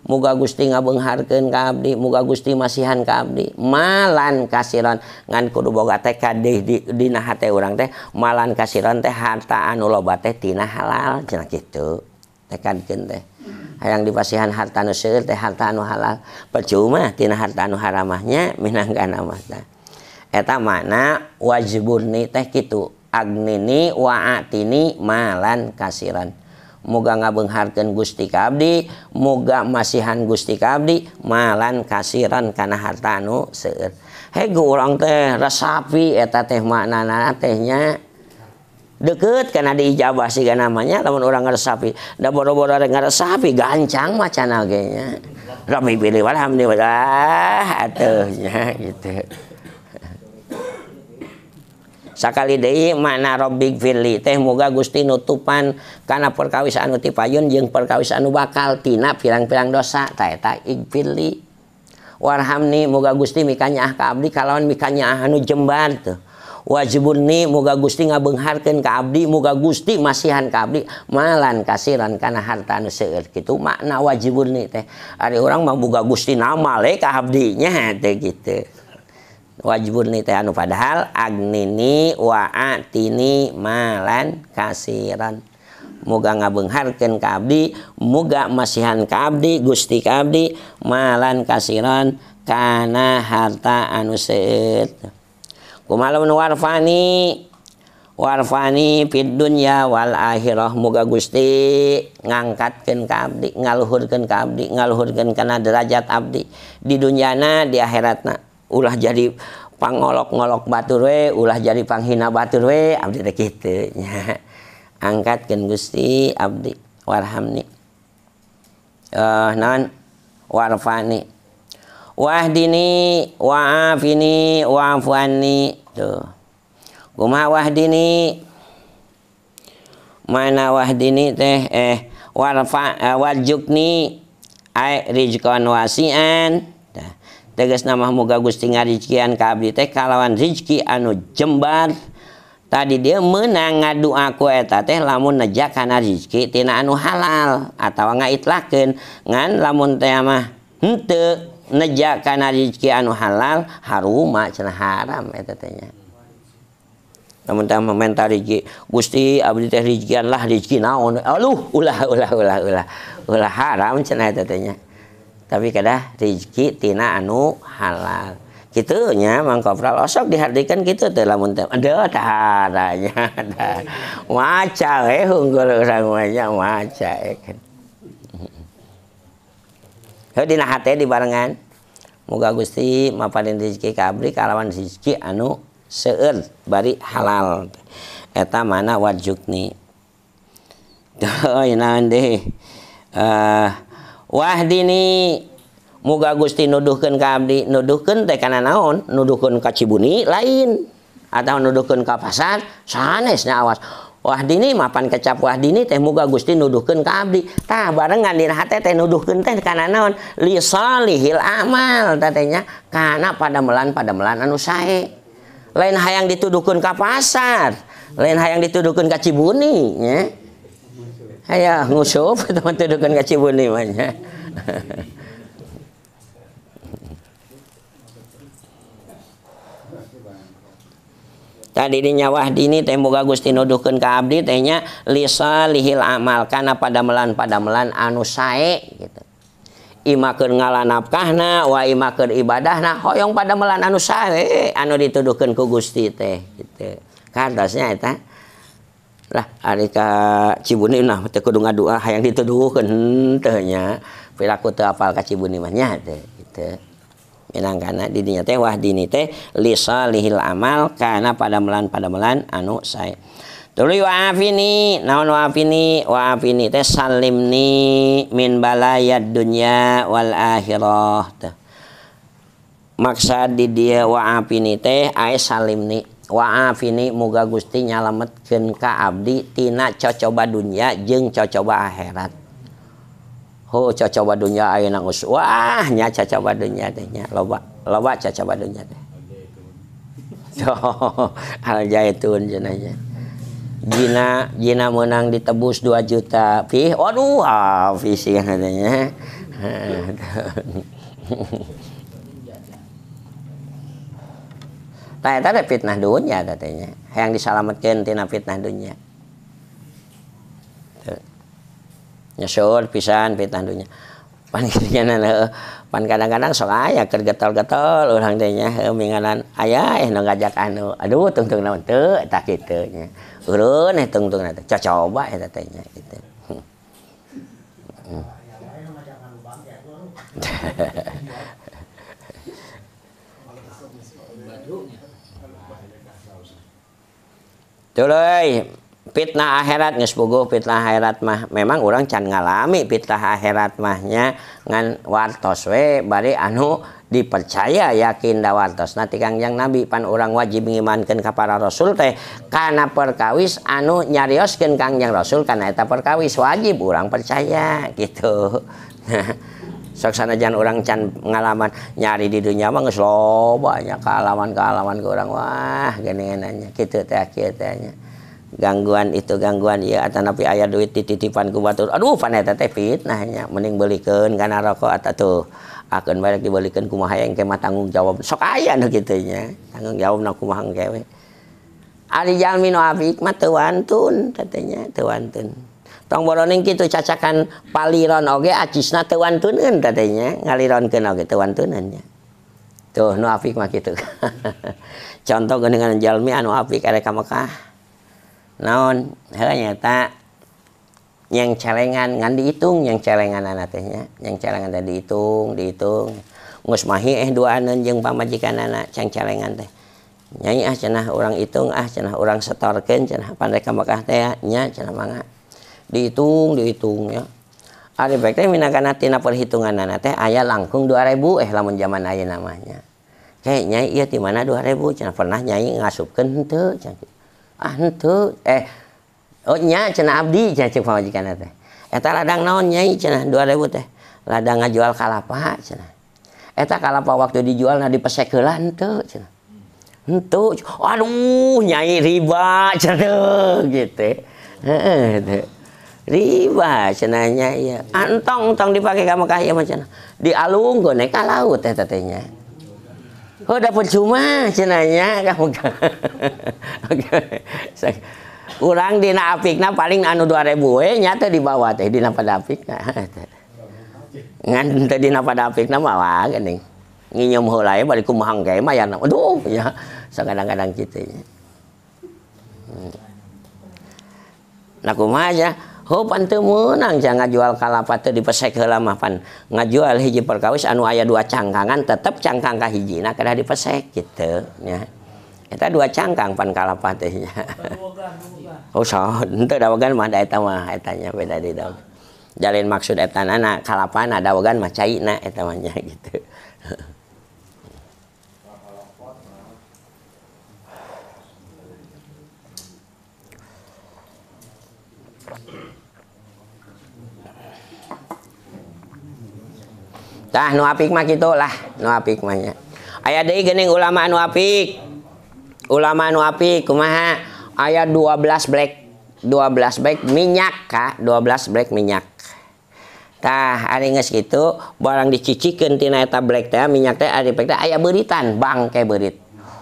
[SPEAKER 1] muga Gusti ngabengharken kab muga Gusti masihankabdi malan kasihron ngankuduga dedinahati orang teh malan kasihron teh harta anu lobat teh tina halal cenak gitu tekanken tehh punya dipasihan hartanu syir teh hartanu hal percumatina hartanu haramahnya mineta mana wajibur nih teh gitu Agnesni waini malan kasihan mugang ngangharken gusti kadi muga masihan gusti kadi malan kasihrankana hartanu se hegue ulang teh sapi eta teh maknana tehnya kita deket karena diijabah sih kan namanya namun orang sapi, da boro-boro sapi gancang macan agenya ramai pilih alhamdulillah atuhnya gitu Sekali deh mana robik fili teh moga Gusti nutupan karena perkawis anu tipayun yang perkawis anu bakal tina pirang-pirang dosa tae tae ikfili, warhamni moga Gusti mikanya ah kabli, kalau mikanya ah anu jembar tuh wajibunni moga Gusti ngabengharkan ke Abdi moga Gusti masihan ke Abdi malan kasiran karena harta anu seueur gitu makna wajibunni teh ada orang mah moga Gusti nama le Abdi nya teh gitu wajibunni teh anu padahal agnini waatini malan kasiran moga ngabengharkan ke Abdi moga masihan ke Abdi Gusti ke Abdi malan kasiran karena harta anu malam warfani warfani Fiunnyawalahiroh muga Gusti ngangkatken kadi ngaluhurkan kadi ngaluhurkan kena derajat Abdi di duniana di akhirat na ulah jadi pangolok-golok Batur we ulah jadipangghia batur we Abdireknya [laughs] angkatken Gusti Abdi warham eh warfani Wahdini wa Wahdini manawahdini teh eh, eh tegas namamugusrijan teh kalauwan Rizki anu jembar tadi dia menang ngadu aku eta teh lamunjakkan Rikitina anu halal atauitlakenngan lamun temamah nejak karena rezeki anu halal haruma cenah haram itu tehnya namun tah meminta rezeki Gusti abdi teh rezekian lah rezeki naon aluh ulah ulah ulah ulah ulah haram cenah itu tehnya tapi kada rezeki tina anu halal gitunya Mang Kopral osok dihardikan gitu teh lamun teh ada taharanya ada maca eh unggul orang banyak maca eh kan Heu dina hate di barengan Kh muga Gusti mapaki kabri kalawan siki anu seeur bari halaleta mana wa Wahdini muga guststi nudukun kabri nuduken tekana naon eh, nudukun kacibuni lain atau nudukun kapasan sanesnyawas Wahdini mapan kecap Wahdini teh muga Gusti nuduhkeun ka abdi. Tah barengan di hate teh nuduhkeun teh kana naon? Li salihil amal tatenya kana pada padamelan anu sae. Lain hayang dituduhkeun ka pasar, lain hayang dituduhkeun ka Cibuni nya. Hayang ngusup [laughs] teman tuduhkeun ka Cibuni mah [laughs] tadi di nyawah teh boga Gusti nuduhkan ke abdi tehnya lisa lihil amal melan pada melan anu sae gitu. Imakeun ngalanapkahna wa ibadah ibadahna hoyong melan anu sae anu dituduhkan ku Gusti teh gitu. Kardasnya itu, lah ari ke Cibuni nah teu kudu ngadua hayang dituduhkan teh nya perilaku teu apal ka Cibuni mah nya teh gitu. wah teh lihil amal karena pada bulan pada bulan anuk saya tu waini naon wa waim min balaayaatnyawalahiroh maksa did waini salim waini muga Gusti nyalamet kengka Abdi Ti Cocoba dunya jeng Cocoba akhirat ho oh, caca wadunya nang geus wah nya caca wadunya teh nya loba loba caca wadunya teh [laughs] al zaitun jenanya Jina Jina menang ditebus 2 juta Pih, waduh ah, visi katanya Nah, [laughs] tanya ada fitnah dunia katanya. Yang diselamatkan tina fitnah dunia. nyusul pisan pitandunya dunya pan kirnya pan kadang-kadang sok aya keur getol-getol urang teh nya minganan aya eh nu ngajak anu aduh tungtung naon teu eta kitu nya urun eh teh coba eta teh nya kitu [laughs] Tuloy, fitnah akhirat ngespugu fitnah akhirat mah memang orang can ngalami fitnah akhirat mahnya ngan wartos we bari anu dipercaya yakin da wartos nanti kangjang nabi pan orang wajib mengimankan ke para rasul teh karena perkawis anu nyarioskan kangjang rasul karena itu perkawis wajib orang percaya [laughs] gitu nah [laughs] saksana jangan orang can ngalaman nyari di dunia mah ngeslo banyak kealaman kealaman ke orang wah gini nya gitu teh gitu nya gangguan itu gangguan ya atau napi ayah duit titipan ku batur aduh paneta teh fitnahnya mending belikan karena rokok atau tuh akan banyak dibalikan kumaha yang kemah tanggung jawab sok ayah nu gitunya tanggung jawab nak kumaha kewe ari jalmi nu abik mah teu wantun katanya teu wantun tong boroning kitu cacakan paliron oge acisna teu wantuneun katanya ngalironkeun oge teu wantuneunnya tuh no afik mah kitu [laughs] contoh dengan jalmi anu afik arek ka Mekah naon nyata yangcelengan nga di hitung yang celengan anaknya yangcelengan dihitung dihitung musmahi eh dua pamajikan anakcelengan teh nyanyinah ah, orang itung ahnah orang setorkennakanya ah, ce dihitung dihitung ya perhitungan teh aya langkung 2000 eh la zaman aya namanya kayaknya ya di mana 2000 pernah nyanyi ngasubken can antu ah, eh oh nya cenah abdi cenah cek pamajikan teh eta ladang naon nyai cenah ribu teh ladang ngajual kalapa cenah eta kalapa waktu dijual nah dipesekelan tuh cenah entu aduh nyai riba cenah gitu heeh riba cenanya ya antong tong dipakai kamu kaya macam di alung gue naik laut teh tetenya Oh, dapat cuma cenanya kamu. [laughs] Urang dina apikna paling anu 2000 we eh? nyata di bawah teh dina pada apikna. Ngan teh dina pada apikna mah geuning. Kan, Nginyum heula ya eh, balik kumaha kayak eh? mah ya. Aduh, ya sagadang kadang kitu. Hmm. Nah, kumaha ya? ho pante menang jangan jual kalapate di pesek lama mah pan ngajual hiji perkawis anu ayah dua cangkangan tetap cangkang hiji, nak kada di pesek gitu ya. eta dua cangkang pan kalapate nya oh so itu dawagan mah da eta mah eta beda di Daw. jalin maksud eta nana kalapan ada wagan mah caina eta mah gitu [laughs] tah nu apik mah kitu lah nu apik mah nya aya deui geuning ulama nu apik ulama nu apik kumaha aya 12 black 12 black minyak ka 12 black minyak tah ari geus kitu barang dicicikeun tina eta black teh minyak teh ari teh aya beuritan bang kayak beurit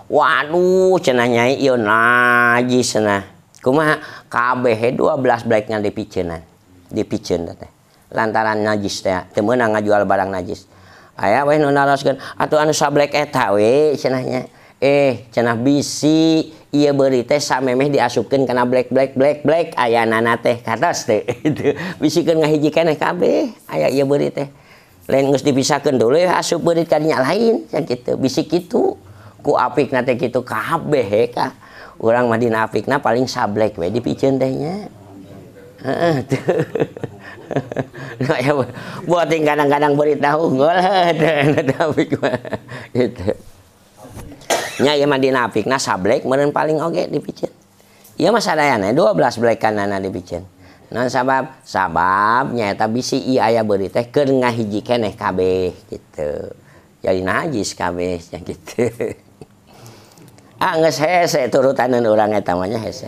[SPEAKER 1] waduh cenah nyai ieu najis cenah kumaha kabeh 12 black ngan dipicenan dipiceun teh lantaran najis teh temmen nga jual barang najis ayaah we non atauwnya eh cenah bisi ya berita teh sammeh diasukin kena blackbla black Black ayah nana teh katas teh [laughs] bisikanhijikanKB ayaah beri teh dipisaken dulu beritanya lain gitu bisik itu kuapik gitu u Madinafikna paling salek di tehnya ya, buat yang kadang-kadang beritahu gol nafik gitu nya ya mandi nafik nah sablek meren paling oke dipicin iya mas adayana 12 black kanana dipicin non nah, sabab sabab nyata bisi i ayah beri teh keur ngahiji keneh kabeh gitu jadi najis kabehnya gitu [laughs] ah geus hese turutanan urang eta mah hese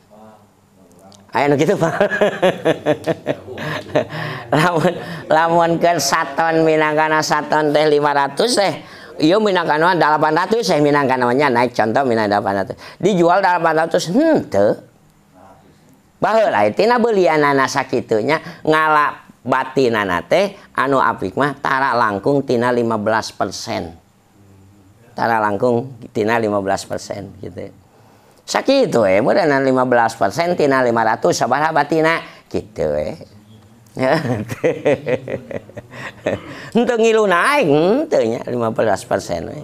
[SPEAKER 1] Ayo gitu pak. [laughs] lamun lamun ke saton minangkana saton teh 500 teh. Iya minangkana 800 teh minangkananya naik contoh minang 800. Dijual 800 hmm tuh. Bahwa lah tina belian anak sakitunya ngalap batin anak teh anu apik mah tara langkung tina 15 persen. Tara langkung tina 15 persen gitu sakit eh we lima belas persen tina lima ratus sabar batina gitu eh untuk [laughs] ngilu naik tentunya belas persen eh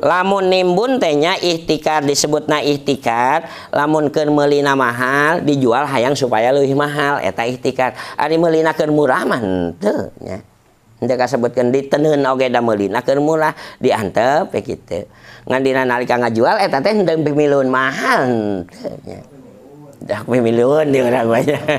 [SPEAKER 1] lamun nimbun tehnya ikhtikar disebut na ikhtikar lamun ken melina mahal dijual hayang supaya lebih mahal eta ikhtikar ari melina ken murah ya sebutkan ditenun oge damelin nah, akhir mula diantep ya gitu ngandina nalika ngajual eh tante udah pemiluan mahal ya. dah pemiluan di orang banyak [laughs]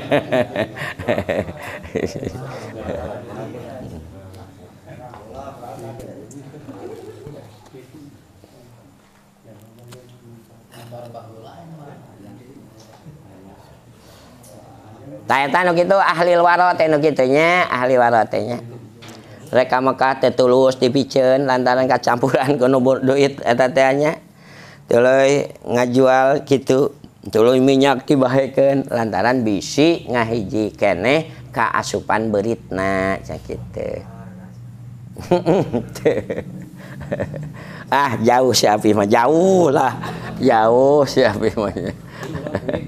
[SPEAKER 2] Tanya-tanya gitu
[SPEAKER 1] ahli warot enu ahli warotnya. punya reka makaka te tulus tippicen lantaran kacampurangono duit etanya telo ngajual gitu tulo minyak kibaken lantaran bisi ngahiji kene kaasupan beritnakite [laughs] ah jauh siyafi majauhlah jauh siyahe [laughs]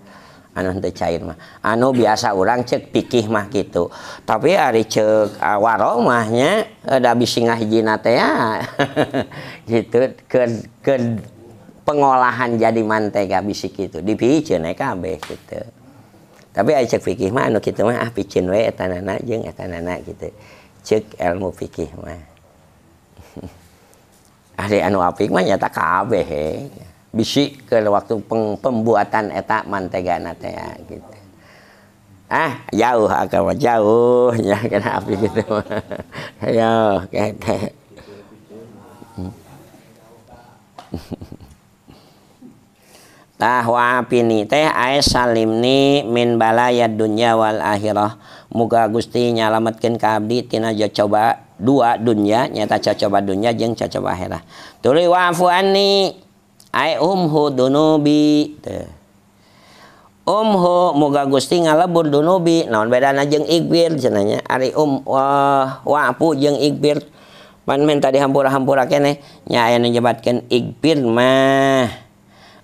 [SPEAKER 1] anu teu cair mah anu biasa orang cek pikih mah gitu tapi ari cek uh, warong mah nya da bisi ngahijina teh ya. [laughs] gitu ke ke pengolahan jadi mantega bisi gitu dipicin eh kabeh gitu tapi ari cek pikih mah anu kitu mah ah picin we eta nana jeung eta nana gitu cek ilmu pikih mah [laughs] ari anu apik mah nyata kabeh he bisik ke waktu peng, pembuatan etak mantega nate ya gitu ah jauh agama jauh [laughs] ya kena api gitu ayo [laughs] ya, oke [laughs] tah wa apini teh ae salimni min balaya dunia wal akhirah muga Gusti nyalametkeun ka abdi tina coba dua dunia nyata coba dunya jeung coba akhirah tuluy wa afu ai umhu dunubi umhu moga Gusti ngalebur dunubi naon bedana jeung igbir cenanya ari um wah wapu jeung igbir pan menta dihampura-hampura kene. nya aya nyebatkeun igbir mah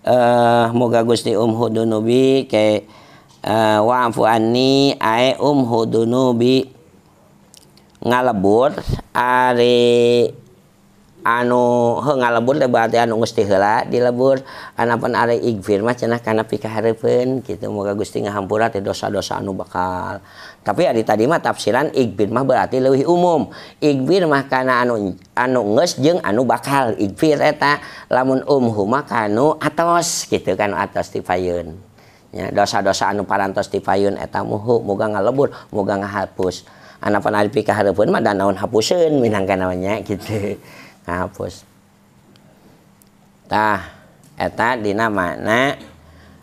[SPEAKER 1] Uh, moga Gusti umhu dunubi ke uh, eh, wa'fu anni ae umhu dunubi ngalebur ari anu nga lebur lebati anu Gusti hela di lebur anapan are igfirmah cenah kana pikahareupeun kita gitu. moga Gusti ngahampura teh dosa-dosa anu bakal tapi ari tadi mah tafsiran igfir mah berarti leuwih umum igfir mah kana anu anu geus jeung anu bakal igfir eta lamun umhu umhuma kanu atos gitu kan atos ti ya dosa-dosa anu parantos ti payun eta muhu moga ngalebur moga ngahapus anapan ari pikahareupeun mah danaon hapuseun minangka namanya gitu eta Dina makna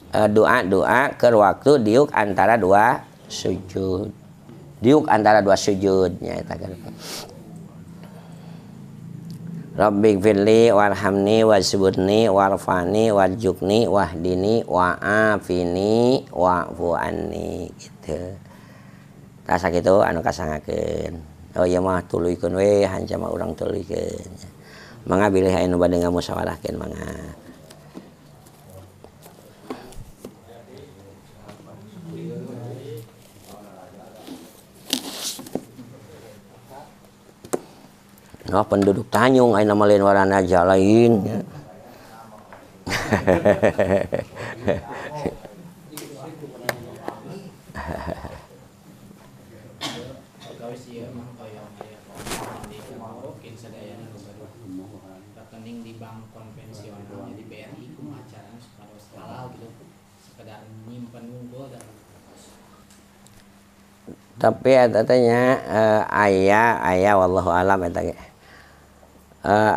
[SPEAKER 1] e, doa-doa ke waktu diuk antara dua sujud diuk antara dua sujudnya Robbi Firli warhamni wasbudni warfani warjukni wahdini waafini wa'fu'anni gitu tak sakit itu anu kasangakin oh iya mah tuluikeun we hancama orang tuluikeun manga bilih anu bade ngamusyawarahkeun manga Nah, penduduk Tanjung ayeuna mah lain warna aja lain. Ya. [laughs] tapi ada tanya uh, ayah ayah wallahu alam eta uh,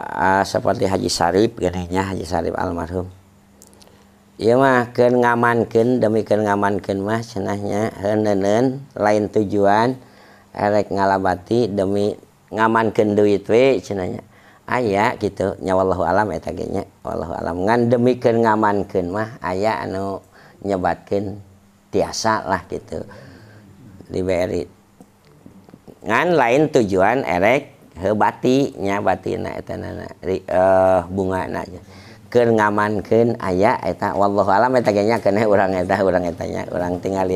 [SPEAKER 1] uh, seperti Haji Sarip, genehnya Haji Sarip almarhum iya mah ken ngamankan demi ken ngamankan mah cenahnya henenen lain tujuan erek ngalabati demi ngamankan duit we cenahnya ayah gitu nya wallahu alam eta ge nya wallahu alam ngan demi ken ngamankan mah ayah anu nyebatkan tiasa lah gitu diberRI nganlain tujuan ererek hebatinya batin bunga ke ngamanken aya alamanya orang tinggal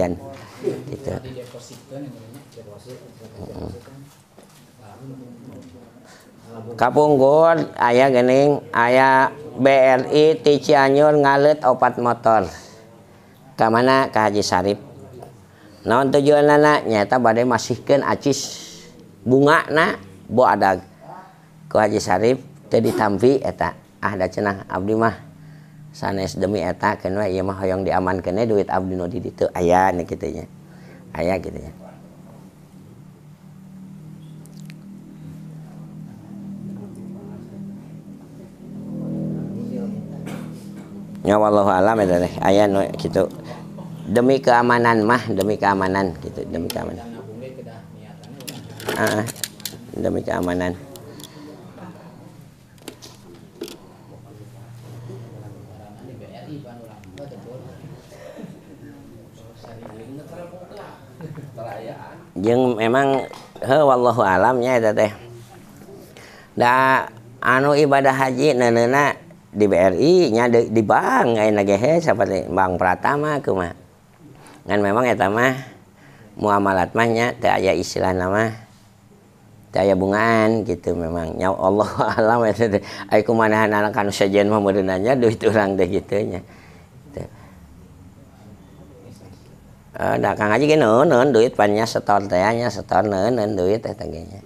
[SPEAKER 1] kapunggur ayaahkenning aya BRI ti anyur ngalet obat motor keana ka Haji Syari non tujuan anaknya tak badai masihkan acis bunga nak bo ada ku Haji Syarif teu eta ah dah cenah abdi mah sanes demi eta kenwa ieu mah diamankan diamankeun e, duit abdi nodi itu ditu nih kitanya ayah kitanya Ya Allah alam itu ayah aya nu kitu demi keamanan mah demi keamanan gitu demi keamanan ah, ah demi keamanan yang memang he wallahu alamnya itu teh da anu ibadah haji nenena di BRI nya di, di bank ayeuna ge he seperti bank Pratama kumaha ngan memang eta mah muamalat mah nya teu aya istilah nama teu aya bungaan gitu memang nya Allah [laughs] alam eta teh ai kumanahan anak kanu sajian mah meureunna nya duit urang teh kitu nya eh, kang aja gini neun duit panjang setor tehnya setor neun duit teh tangganya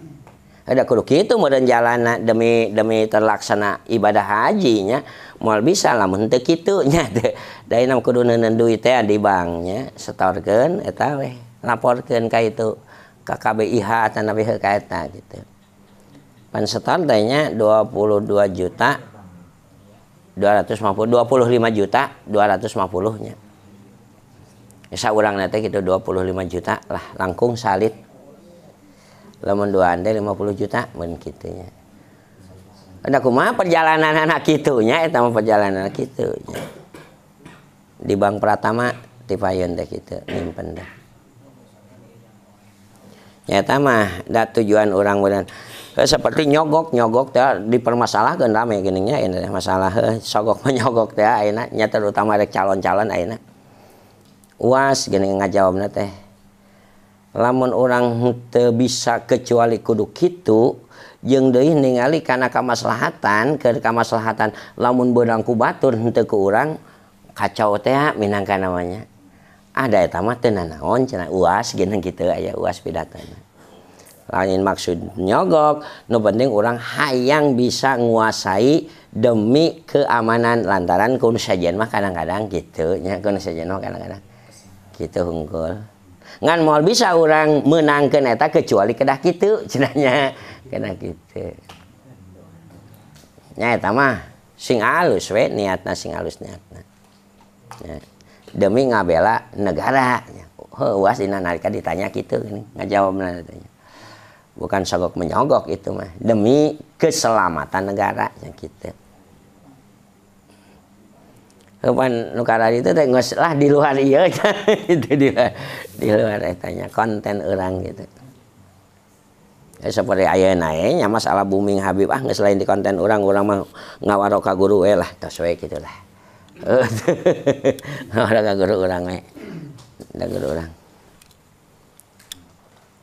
[SPEAKER 1] ada eh, kudu gitu mau jalana demi demi terlaksana ibadah hajinya mual bisa lah mentek gitu [laughs] nya teh da nam kudu neuneun duit teh di bank nya setorkeun eta weh laporkeun ka itu ka KBIH atau nabi ka eta gitu pan setor teh nya 22 juta 250 25 juta 250 nya Esa ya, urang nate gitu 25 juta lah langkung salit lamun dua ande 50 juta mun kitu nya ada nah, kuma perjalanan anak nya, itu mah perjalanan anak nya Di Bang Pratama, di Payun deh gitu, nyimpen dah. Nyata mah, da tujuan orang mudah eh, seperti nyogok nyogok teh dipermasalahkan rame gini nya ini masalah eh, sogok menyogok [laughs] teh aina nya terutama ada calon-calon aina uas gini ngajawabna teh lamun orang teu bisa kecuali kudu kitu ningali karena kammaslahatan ke kammas Selatan lamun beang kubatur untuk ke urang kaca minangkan namanya adaonin ah, maksud gok urang hay yang bisa menguasai demi keamanan lantaran konsmah kadang-kadang gitu gitugul ngan mau bisa orang ke neta kecuali kedah gitu [laughs] cenanya kedah gitu nya eta mah sing alus we niatna sing alus niatna ya. demi ngabela negara was dina narika ditanya gitu ini ngajawab ditanya bukan sogok menyogok itu mah demi keselamatan negara yang gitu Kapan nukaran itu teh nggak lah di luar iya [laughs] itu di luar di luar Katanya konten orang gitu. Ya, seperti ayah naiknya masalah booming Habib ah nggak selain di konten orang orang mah ngawaro ka guru eh lah sesuai gitulah. lah. [laughs] ngawaro guru orang nih, ada guru orang.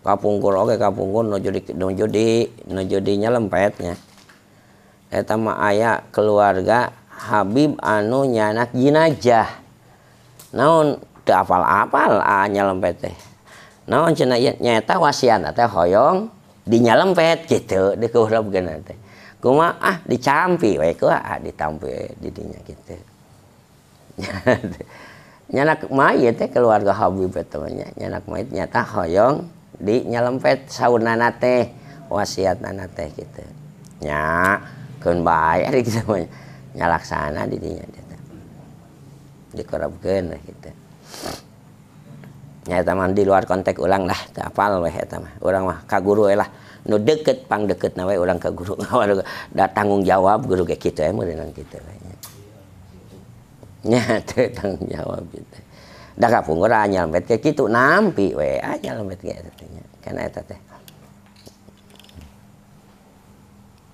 [SPEAKER 1] Kapungkur oke kapungkur no judi no no lempetnya. Eh mah ayah keluarga Habib anu nyanak jinajah naon teu apal-apal a nyalempet teh naon cenah nyaeta wasian teh hoyong dinyalempet gitu di keureupkeun teh kuma ah dicampi we ku ah ditampi di dinya gitu [laughs] nyanak mayit teh keluarga Habib temannya nyanak mayit nyata hoyong di nyalempet saunana teh wasiat nana teh gitu nya keun bae ari gitu nyalaksana didinya kita dikorupkan lah kita ya teman di luar konteks ulang lah tapal weh ya mah orang mah kaguru lah nu deket pang deket nawe orang kaguru [laughs] da tanggung jawab guru kayak gitu ya dengan kita weh nya [laughs] tanggung jawab gitu da kapung orang nyampet kayak gitu nampi weh aja lembet kayak gitu karena teh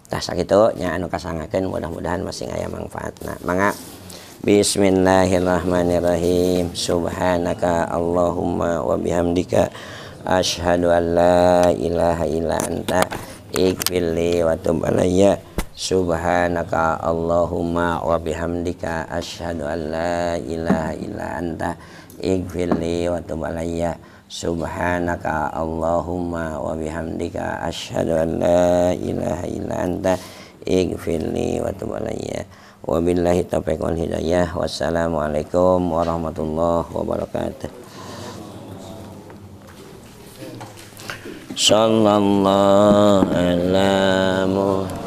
[SPEAKER 1] tah sakitnya anu kasangaken mudah-mudahan masih aya manfaat nah manga Bismillahirrahmanirrahim subhanaka Allahumma wa bihamdika asyhadu an la ilaha illa anta ighfirli wa tub alayya Subhanaka Allahumma wa bihamdika asyhadu an la ilaha illa anta ighfirli wa tub alayya Subhanaka Allahumma wa bihamdika asyhadu an la ilaha illa anta ighfirli wa tub alayya Wa billahi taufiq wal hidayah wassalamualaikum warahmatullahi wabarakatuh
[SPEAKER 2] Sallallahu alaihi wasallam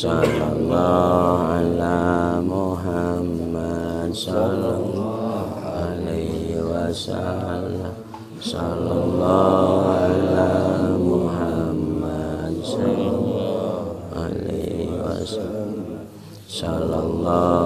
[SPEAKER 2] sallallahu ala Muhammad sallallahu alaihi wasallam sallallahu ala Muhammad sallallahu alaihi wasallam sallallahu